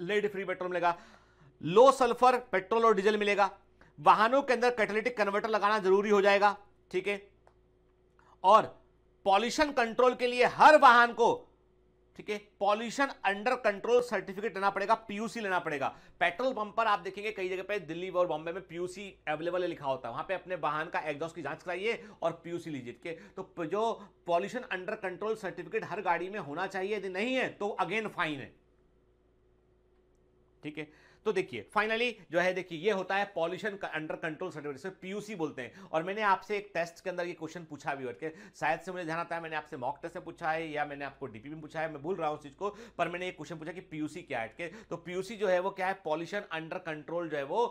लेड फ्री पेट्रोल मिलेगा लो सल्फर पेट्रोल और डीजल मिलेगा वाहनों के अंदर कैटलिटिक कन्वर्टर लगाना जरूरी हो जाएगा ठीक है और पॉल्यूशन कंट्रोल के लिए हर वाहन को ठीक है पॉल्यूशन अंडर कंट्रोल सर्टिफिकेट लेना पड़ेगा पीयूसी लेना पड़ेगा पेट्रोल पंप पर आप देखेंगे कई जगह पे दिल्ली और बॉम्बे में पीयूसी अवेलेबल है लिखा होता है वहां पे अपने वाहन का एग्जॉस्ट की जांच कराइए और पीयूसी लीजिए ठीक है तो जो पॉल्यूशन अंडर कंट्रोल सर्टिफिकेट हर गाड़ी में होना चाहिए यदि नहीं है तो अगेन फाइन है ठीक है तो देखिए फाइनली जो है देखिए ये होता है pollution under control certificate PUC बोलते हैं और मैंने आपसे एक टेस्ट के अंदर ये क्वेश्चन पूछा भी करके शायद से मुझे ध्यान आता है मैंने आपसे मॉक टेस्ट से पूछा है या मैंने आपको डीपी में पूछा है मैं भूल रहा हूँ उस चीज को पर मैंने ये क्वेश्चन पूछा कि पीयूसी क्या है के तो पीयूसी जो है वो क्या है पॉल्यूशन अंडर कंट्रोल जो है वो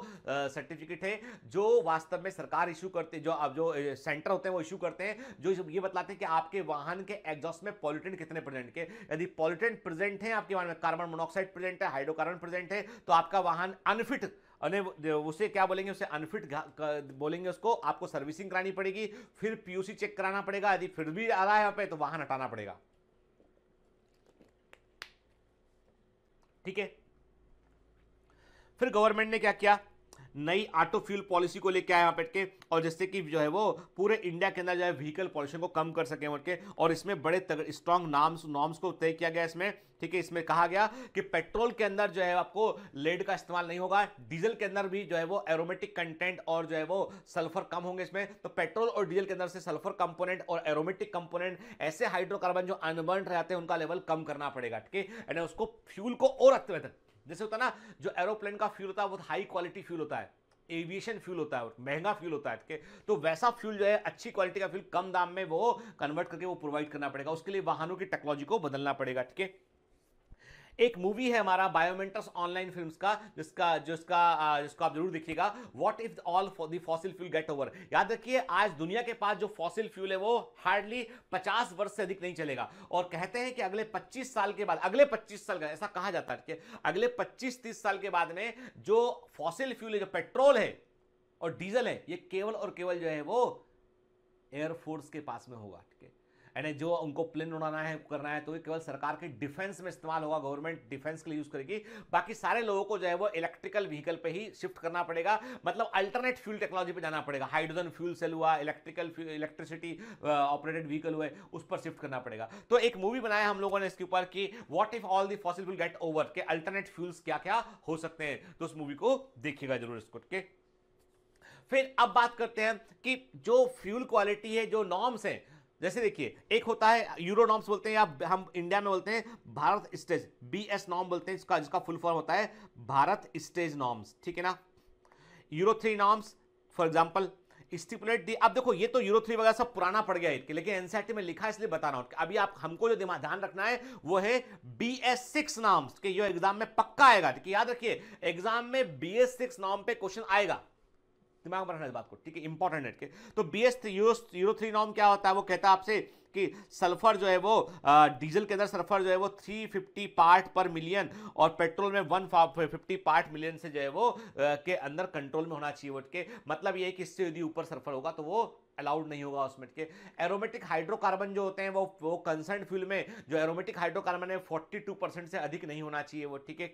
सर्टिफिकेट है जो वास्तव में सरकार इशू करते जो अब जो सेंटर होते हैं वो इशू करते हैं जो ये बताते हैं कि आपके वाहन के एग्जॉस्ट में पॉल्यूटेंट कितने प्रेजेंट के यदि पॉल्यूटेंट प्रेजेंट है आपके वाहन में कार्बन मोनोक्साइड प्रेजेंट है हाइड्रोकार्बन प्रेजेंट है तो आपका वाहन अनफिट उसे क्या बोलेंगे उसे अनफिट बोलेंगे उसको आपको सर्विसिंग करानी पड़ेगी फिर पीयूसी चेक कराना पड़ेगा यदि फिर भी आ रहा है पे तो वाहन हटाना पड़ेगा ठीक है फिर गवर्नमेंट ने क्या किया नई ऑटो फ्यूल पॉलिसी को लेकर आया बैठ के और जिससे कि जो है वो पूरे इंडिया के अंदर जो है व्हीकल पॉल्यूशन को कम कर सके के और इसमें बड़े स्ट्रॉन्ग नाम्स नॉर्म्स को तय किया गया इसमें ठीक है इसमें कहा गया कि पेट्रोल के अंदर जो है आपको लेड का इस्तेमाल नहीं होगा डीजल के अंदर भी जो है वो एरोमेटिक कंटेंट और जो है वो सल्फर कम होंगे इसमें तो पेट्रोल और डीजल के अंदर से सल्फर कंपोनेंट और एरोमेटिक कंपोनेंट ऐसे हाइड्रोकार्बन जो अनबर्न रहते हैं उनका लेवल कम करना पड़ेगा ठीक है यानी उसको फ्यूल को और रखते जैसे होता है ना जो एरोप्लेन का फ्यूल होता है बहुत हाई क्वालिटी फ्यूल होता है एविएशन फ्यूल होता है महंगा फ्यूल होता है के तो वैसा फ्यूल जो है अच्छी क्वालिटी का फ्यूल कम दाम में वो कन्वर्ट करके वो प्रोवाइड करना पड़ेगा उसके लिए वाहनों की टेक्नोलॉजी को बदलना पड़ेगा ठीक है एक मूवी है हमारा बायोमेंटस ऑनलाइन फिल्म का जिसका जिसका जिसको आप जरूर देखिएगा what if all the fossil fuel get over याद रखिए आज दुनिया के पास जो फॉसिल फ्यूल है वो हार्डली पचास वर्ष से अधिक नहीं चलेगा और कहते हैं कि अगले पच्चीस साल के बाद अगले पच्चीस साल का ऐसा कहा जाता है कि अगले पच्चीस तीस साल के बाद में जो फॉसिल फ्यूल है जो पेट्रोल है और डीजल है ये केवल और केवल जो है वो एयरफोर्स के पास में होगा ठीक है यानी जो उनको प्लेन उड़ाना है करना है तो केवल सरकार के डिफेंस में इस्तेमाल होगा गवर्नमेंट डिफेंस के लिए यूज करेगी बाकी सारे लोगों को जो है वो इलेक्ट्रिकल व्हीकल पर ही शिफ्ट करना पड़ेगा मतलब अल्टरनेट फ्यूल टेक्नोलॉजी पर जाना पड़ेगा हाइड्रोजन फ्यूल सेल हुआ इलेक्ट्रिकल इलेक्ट्रिसिटी ऑपरेटेड व्हीकल हुए उस पर शिफ्ट करना पड़ेगा तो एक मूवी बनाया हम लोगों ने इसके ऊपर कि what if all the fossil will get over के अल्टरनेट फ्यूल्स क्या क्या हो सकते हैं तो उस मूवी को देखिएगा जरूर इसको के फिर अब बात करते हैं कि जो फ्यूल क्वालिटी है जो नॉर्म्स हैं जैसे देखिए एक होता है यूरो नॉर्म्स बोलते हैं या हम इंडिया में बोलते हैं Bharat stage B S norm बोलते हैं इसका जिसका फुल फॉर्म होता है भारत स्टेज नॉर्म्स ठीक है ना euro three norms for example stipulate the अब देखो ये तो यूरो थ्री वगैरह सब पुराना पड़ गया है लेकिन एनसीआरटी में लिखा इसलिए बता रहा हूं अभी आप हमको जो दिमाग ध्यान रखना है वो है बी एस सिक्स नॉर्म्स के ये एग्जाम में पक्का आएगा याद रखिए एग्जाम में बी एस सिक्स नॉर्म पे क्वेश्चन आएगा दिमाग में रखना इस बात को ठीक है इंपॉर्टेंट है तो B S euro three norm क्या होता है वो कहता है आपसे कि सल्फर जो है वो डीजल के अंदर सल्फर जो है वो 350 पार्ट पर मिलियन और पेट्रोल में 150 पार्ट मिलियन से जो है वो के अंदर कंट्रोल में होना चाहिए के मतलब ये कि इससे यदि ऊपर सल्फर होगा तो वो अलाउड नहीं होगा उसमें के एरोमेटिक हाइड्रोकार्बन जो होते हैं वो वो कंसर्न फ्यूल में जो एरोमेटिक हाइड्रोकार्बन है 42 परसेंट से अधिक नहीं होना चाहिए वो ठीक है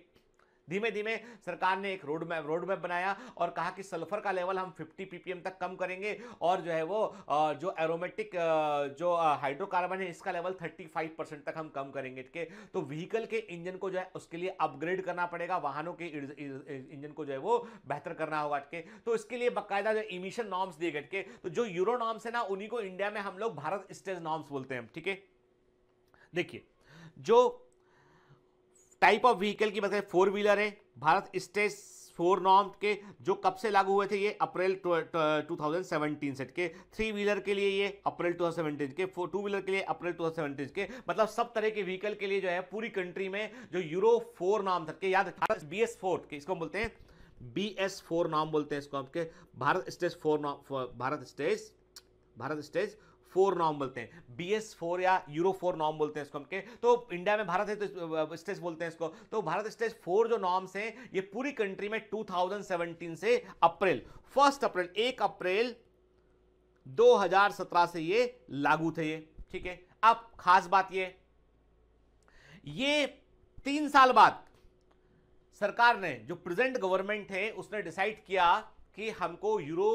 धीमे धीमे सरकार ने एक रोड मैप रोड मैप बनाया और कहा कि सल्फर का लेवल हम 50 पीपीएम तक कम करेंगे और जो है वो जो एरोमेटिक जो हाइड्रोकार्बन है इसका लेवल 35 परसेंट तक हम कम करेंगे तो के तो व्हीकल के इंजन को जो है उसके लिए अपग्रेड करना पड़ेगा वाहनों के इंजन को जो है वो बेहतर करना होगा के तो इसके लिए बाकायदा जो इमिशन नॉर्म्स दिए गए तो जो यूरो नॉर्म्स है ना उन्हीं को इंडिया में हम लोग भारत स्टेज नॉर्म्स बोलते हैं ठीक है देखिए जो टाइप ऑफ व्हीकल की बात करें फोर व्हीलर है भारत स्टेज फोर नॉर्म के जो कब से लागू हुए थे ये अप्रैल 2017 सेट के थ्री व्हीलर के लिए ये अप्रैल 2017 के फोर टू व्हीलर के लिए अप्रैल 2017 के मतलब सब तरह के व्हीकल के लिए जो है पूरी कंट्री में जो यूरो फोर नॉर्म तक के याद बी एस फोर के इसको बोलते हैं बी एस फोर नॉर्म बोलते हैं इसको आपके भारत स्टेज फोर नॉम Bharat stage Bharat stage four norm बोलते हैं बी एस फोर या यूरो फोर नॉर्म बोलते हैं इसको हम के तो इंडिया में भारत है तो स्टेज बोलते हैं इसको तो भारत स्टेज फोर जो नॉर्म्स हैं ये पूरी कंट्री में 2017 से अप्रैल फर्स्ट अप्रैल एक अप्रैल 2017 से ये लागू थे ये ठीक है अब खास बात ये ये तीन साल बाद सरकार ने जो प्रेजेंट गवर्नमेंट है उसने डिसाइड किया कि हमको यूरो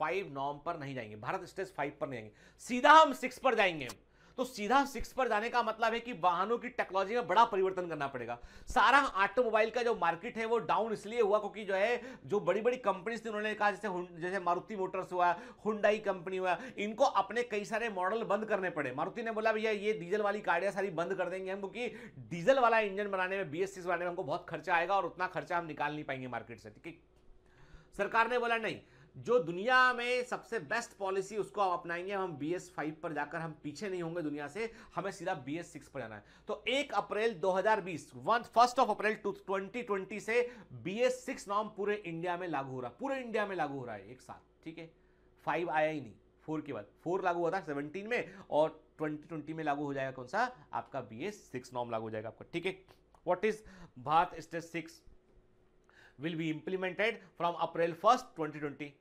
फाइव नॉर्म पर नहीं जाएंगे भारत स्टेज फाइव पर नहीं जाएंगे सीधा हम सिक्स पर जाएंगे तो सीधा सिक्स पर जाने का मतलब है कि वाहनों की टेक्नोलॉजी में बड़ा परिवर्तन करना पड़ेगा सारा ऑटोमोबाइल का जो मार्केट है वो डाउन इसलिए हुआ क्योंकि जो है जो बड़ी बड़ी कंपनीज थी उन्होंने कहा जैसे जैसे मारुति मोटर्स हुआ हुंडाई कंपनी हुआ इनको अपने कई सारे मॉडल बंद करने पड़े मारुति ने बोला भैया ये डीजल वाली गाड़ियाँ सारी बंद कर देंगे हम क्योंकि डीजल वाला इंजन बनाने में बी बनाने में हमको बहुत खर्चा आएगा और उतना खर्चा हम निकाल नहीं पाएंगे मार्केट से ठीक है सरकार ने बोला नहीं जो दुनिया में सबसे बेस्ट पॉलिसी उसको आप अपनाएंगे हम बी एस फाइव पर जाकर हम पीछे नहीं होंगे दुनिया से हमें सीधा बी एस सिक्स पर जाना है तो एक April 2020 one first of April two twenty twenty से बी एस सिक्स नॉर्म पूरे इंडिया में लागू हो रहा है पूरे इंडिया में लागू हो रहा है एक साथ ठीक है फाइव आया ही नहीं फोर के बाद फोर लागू हुआ था सेवनटीन में और ट्वेंटी ट्वेंटी में लागू हो जाएगा कौन सा आपका बी एस सिक्स नॉर्म लागू हो जाएगा आपका ठीक है what is Bharat state six will be implemented from April 1st, 2020.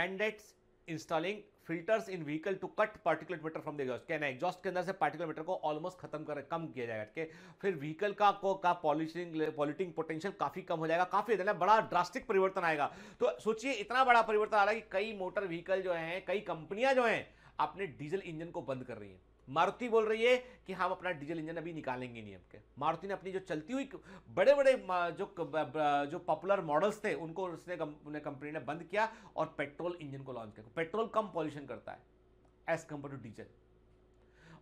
Mandates installing filters in vehicle to cut particulate matter from the exhaust कहना exhaust के अंदर से particulate matter को almost खत्म कर कम किया जाएगा ठीक है फिर vehicle का को का पॉल्यूशन पॉल्यूटिंग potential काफी कम हो जाएगा काफी इतना बड़ा drastic परिवर्तन आएगा तो सोचिए इतना बड़ा परिवर्तन आ रहा है कि कई motor vehicle जो हैं कई कंपनियां जो हैं अपने डीजल इंजन को बंद कर रही हैं मारुति बोल रही है कि हम अपना डीजल इंजन अभी निकालेंगे नहीं के मारुति ने अपनी जो चलती हुई बड़े बड़े जो जो पॉपुलर मॉडल्स थे उनको उसने उन्हें कंपनी ने बंद किया और पेट्रोल इंजन को लॉन्च किया पेट्रोल कम पॉल्यूशन करता है एज कंपेयर टू डीजल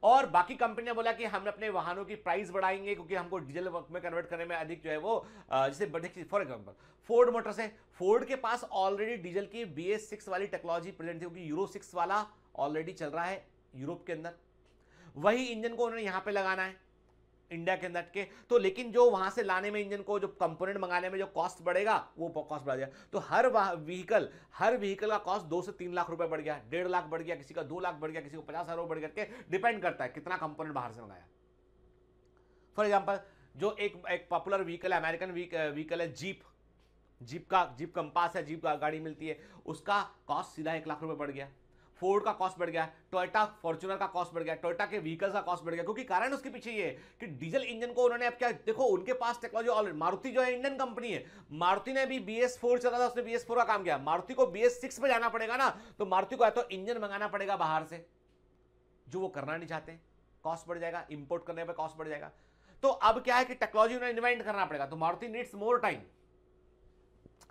और बाकी कंपनी ने बोला कि हम अपने वाहनों की प्राइस बढ़ाएंगे क्योंकि हमको डीजल में कन्वर्ट करने में अधिक जो है वो जैसे फॉर एग्जाम्पल फोर्ड मोटर्स है फोर्ड के पास ऑलरेडी डीजल की बी एस सिक्स वाली टेक्नोलॉजी प्रेजेंट थी क्योंकि यूरो सिक्स वाला ऑलरेडी चल रहा है यूरोप के अंदर वही इंजन को उन्होंने यहां पे लगाना है इंडिया के अंदर के तो लेकिन जो वहां से लाने में इंजन को जो कंपोनेंट मंगाने में जो कॉस्ट बढ़ेगा वो कॉस्ट बढ़ गया तो हर व्हीकल हर व्हीकल का कॉस्ट दो से तीन लाख रुपए बढ़ गया डेढ़ लाख बढ़ गया किसी का दो लाख बढ़ गया किसी को पचास हजार बढ़ करके डिपेंड करता है कितना कंपोनेंट बाहर से मंगाया फॉर एग्जाम्पल जो एक एक पॉपुलर व्हीकल है अमेरिकन व्हीकल है जीप जीप का जीप कंपास है जीप का गाड़ी मिलती है उसका कॉस्ट सीधा एक लाख रुपए बढ़ गया फोर्ड का कॉस्ट बढ़ गया टोयटा फॉर्चुनर का कॉस्ट बढ़ गया टोयटा के व्हीकल्स का कॉस्ट बढ़ गया क्योंकि कारण उसके पीछे ये कि डीजल इंजन को उन्होंने अब क्या देखो उनके पास टेक्नोलॉजी ऑलरेडी मारुति जो है इंडियन कंपनी है मारुति ने भी बी एस फोर चला था उसने बी एस फोर का काम किया मारुति को बी एस सिक्स में जाना पड़ेगा ना तो मारुति को या तो इंजन मंगाना पड़ेगा बाहर से जो वो करना नहीं चाहते कॉस्ट बढ़ जाएगा इंपोर्ट करने पर कॉस्ट बढ़ जाएगा तो अब क्या है कि टेक्नोलॉजी उन्हें इन्वेंट करना पड़ेगा तो मारुति नीड्स मोर टाइम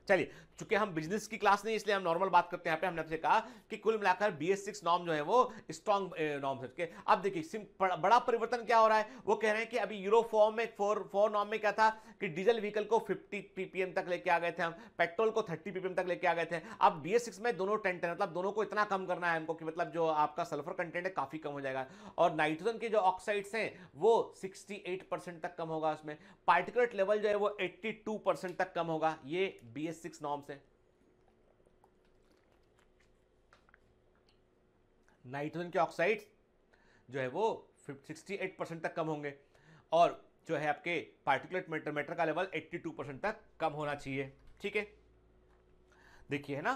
चलिए चूंकि हम बिजनेस की क्लास नहीं इसलिए हम नॉर्मल बात करते हैं पे हमने आपसे कहा कि कुल मिलाकर बी एस सिक्स नॉम जो है वो स्ट्रॉन्ग नॉम है अब देखिए बड़ा परिवर्तन क्या हो रहा है वो कह रहे हैं कि अभी यूरो फॉर्म में फोर फोर नॉम में क्या था कि डीजल व्हीकल को फिफ्टी पीपीएम तक लेके आ गए थे हम पेट्रोल को थर्टी पीपीएम तक लेके आ गए थे अब बी एस सिक्स में दोनों टेंट है मतलब दोनों को इतना कम करना है हमको कि मतलब जो आपका सल्फर कंटेंट है काफी कम हो जाएगा और नाइट्रोजन के जो ऑक्साइड्स हैं वो 68 परसेंट तक कम होगा उसमें पार्टिकुलेट लेवल जो है वो 82 परसेंट तक कम होगा ये बी सिक्स नॉर्म्स हैं नाइट्रोजन के ऑक्साइड्स जो है वो सिक्सटी एट परसेंट तक कम होंगे और जो है आपके पार्टिकुलेट मैटर मैटर का लेवल एट्टी टू परसेंट तक कम होना चाहिए ठीक है देखिए है ना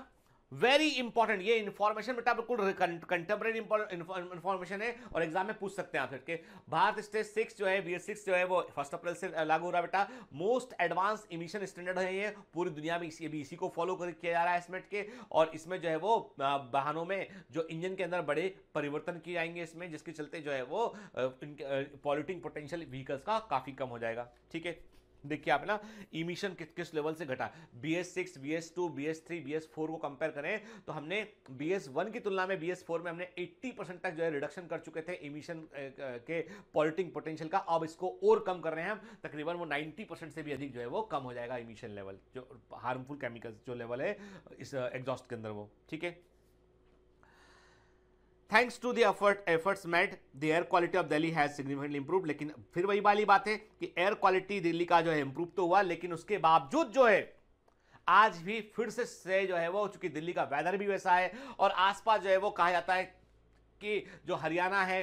वेरी इंपॉर्टेंट ये इन्फॉर्मेशन बेटा बिल्कुल कंटेम्प्रेरी इन्फॉर्मेशन है और एग्जाम में पूछ सकते हैं आप फिर भारत स्टेज सिक्स जो है बी सिक्स जो है वो फर्स्ट अप्रैल से लागू हो रहा है बेटा मोस्ट एडवांस इमिशन स्टैंडर्ड है ये पूरी दुनिया में इसी इसी को फॉलो किया जा रहा है इसमेंट के और इसमें जो है वो वाहनों में जो इंजन के अंदर बड़े परिवर्तन किए जाएंगे इसमें जिसके चलते जो है वो पॉल्यूटिंग पोटेंशियल व्हीकल्स का काफ़ी कम हो जाएगा ठीक है देखिए आप ना इमिशन किस किस लेवल से घटा B S six B S two B S three B S four को कंपेयर करें तो हमने बी एस वन की तुलना में बी एस फोर में हमने 80 परसेंट तक जो है रिडक्शन कर चुके थे इमिशन के पॉलिटिंग पोटेंशियल का अब इसको और कम कर रहे हैं हम तकरीबन वो 90 परसेंट से भी अधिक जो है वो कम हो जाएगा इमिशन लेवल जो हार्मफुल केमिकल्स जो लेवल है इस एग्जॉस्ट के अंदर वो ठीक है thanks to the effort efforts made the air quality of Delhi has significantly improve लेकिन फिर वही वाली बात है कि एयर क्वालिटी दिल्ली का जो है इंप्रूव तो हुआ लेकिन उसके बावजूद जो है आज भी फिर से, से जो है वो चूंकि दिल्ली का वेदर भी वैसा है और आसपास जो है वो कहा जाता है कि जो हरियाणा है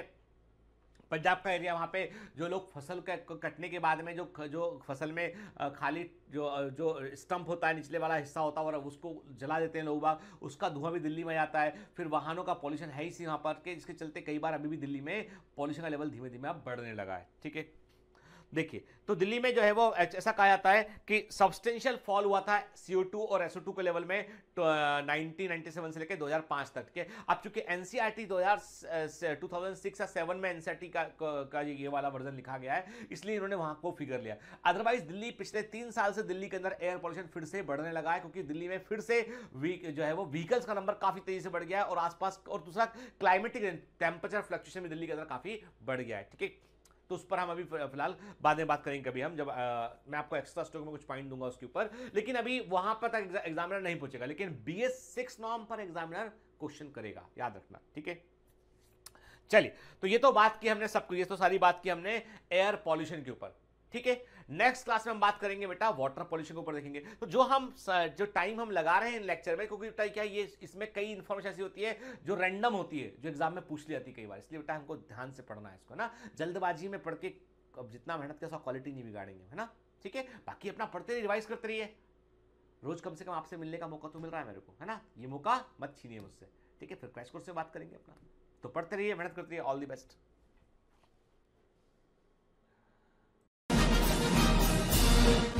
पंजाब का एरिया वहाँ पे जो लोग फसल कटने के बाद में जो जो फसल में खाली जो जो स्टम्प होता है निचले वाला हिस्सा होता है और उसको जला देते हैं लोग बाग उसका धुआं भी दिल्ली में आता है फिर वाहनों का पॉल्यूशन है ही सी वहाँ पर के जिसके चलते कई बार अभी भी दिल्ली में पॉल्यूशन का लेवल धीमे धीमे अब बढ़ने लगा है ठीक है देखिए तो दिल्ली में जो है वो ऐसा कहा जाता है कि सब्सटेंशियल फॉल हुआ था सीओ टू और एसओ टू के लेवल में तो, uh, 1997 से लेकर 2005 तक के अब चूंकि टी e दो हजार या सेवन में एनसीआर टी e का, का ये वाला वर्जन लिखा गया है इसलिए इन्होंने वहां को फिगर लिया अदरवाइज दिल्ली पिछले तीन साल से दिल्ली के अंदर एयर पॉल्यूशन फिर से बढ़ने लगा है क्योंकि दिल्ली में फिर से जो है वो व्हीकल्स का नंबर काफी तेजी से बढ़ गया है और आसपास और दूसरा क्लाइमेटिक टेम्परेचर फ्लक्चुएशन भी दिल्ली के अंदर काफी बढ़ गया है ठीक है तो उस पर हम अभी फिलहाल बाद में बात करेंगे कभी हम जब आ, मैं आपको एक्स्ट्रा स्टॉक में कुछ पॉइंट दूंगा उसके ऊपर लेकिन अभी वहां पर तक एग्जामिनर नहीं पूछेगा लेकिन बी एस सिक्स नॉर्म पर एग्जामिनर क्वेश्चन करेगा याद रखना ठीक है चलिए तो ये तो बात की हमने सबको ये तो सारी बात की हमने एयर पॉल्यूशन के ऊपर ठीक है नेक्स्ट क्लास में हम बात करेंगे बेटा वाटर पॉल्यूशन के ऊपर देखेंगे तो जो हम जो टाइम हम लगा रहे हैं इन लेक्चर में क्योंकि बेटा क्या ये इसमें कई इन्फॉर्मेशन ऐसी होती है जो रैंडम होती है जो एग्जाम में पूछ ली जाती है कई बार इसलिए बेटा हमको ध्यान से पढ़ना है इसको ना जल्दबाजी में पढ़ के अब जितना मेहनत कर उसका क्वालिटी नहीं बिगाड़ेंगे है ना ठीक है बाकी अपना पढ़ते रहिए रिवाइज करते रहिए रोज कम से कम आपसे मिलने का मौका तो मिल रहा है मेरे को है ना ये मौका मत छीनिए मुझसे ठीक है फिर क्रैश कोर्स से बात करेंगे अपना तो पढ़ते रहिए मेहनत करते रहिए all the best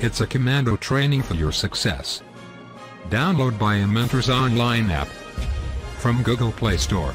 It's a commando training for your success. Download Mentors online app from Google Play Store.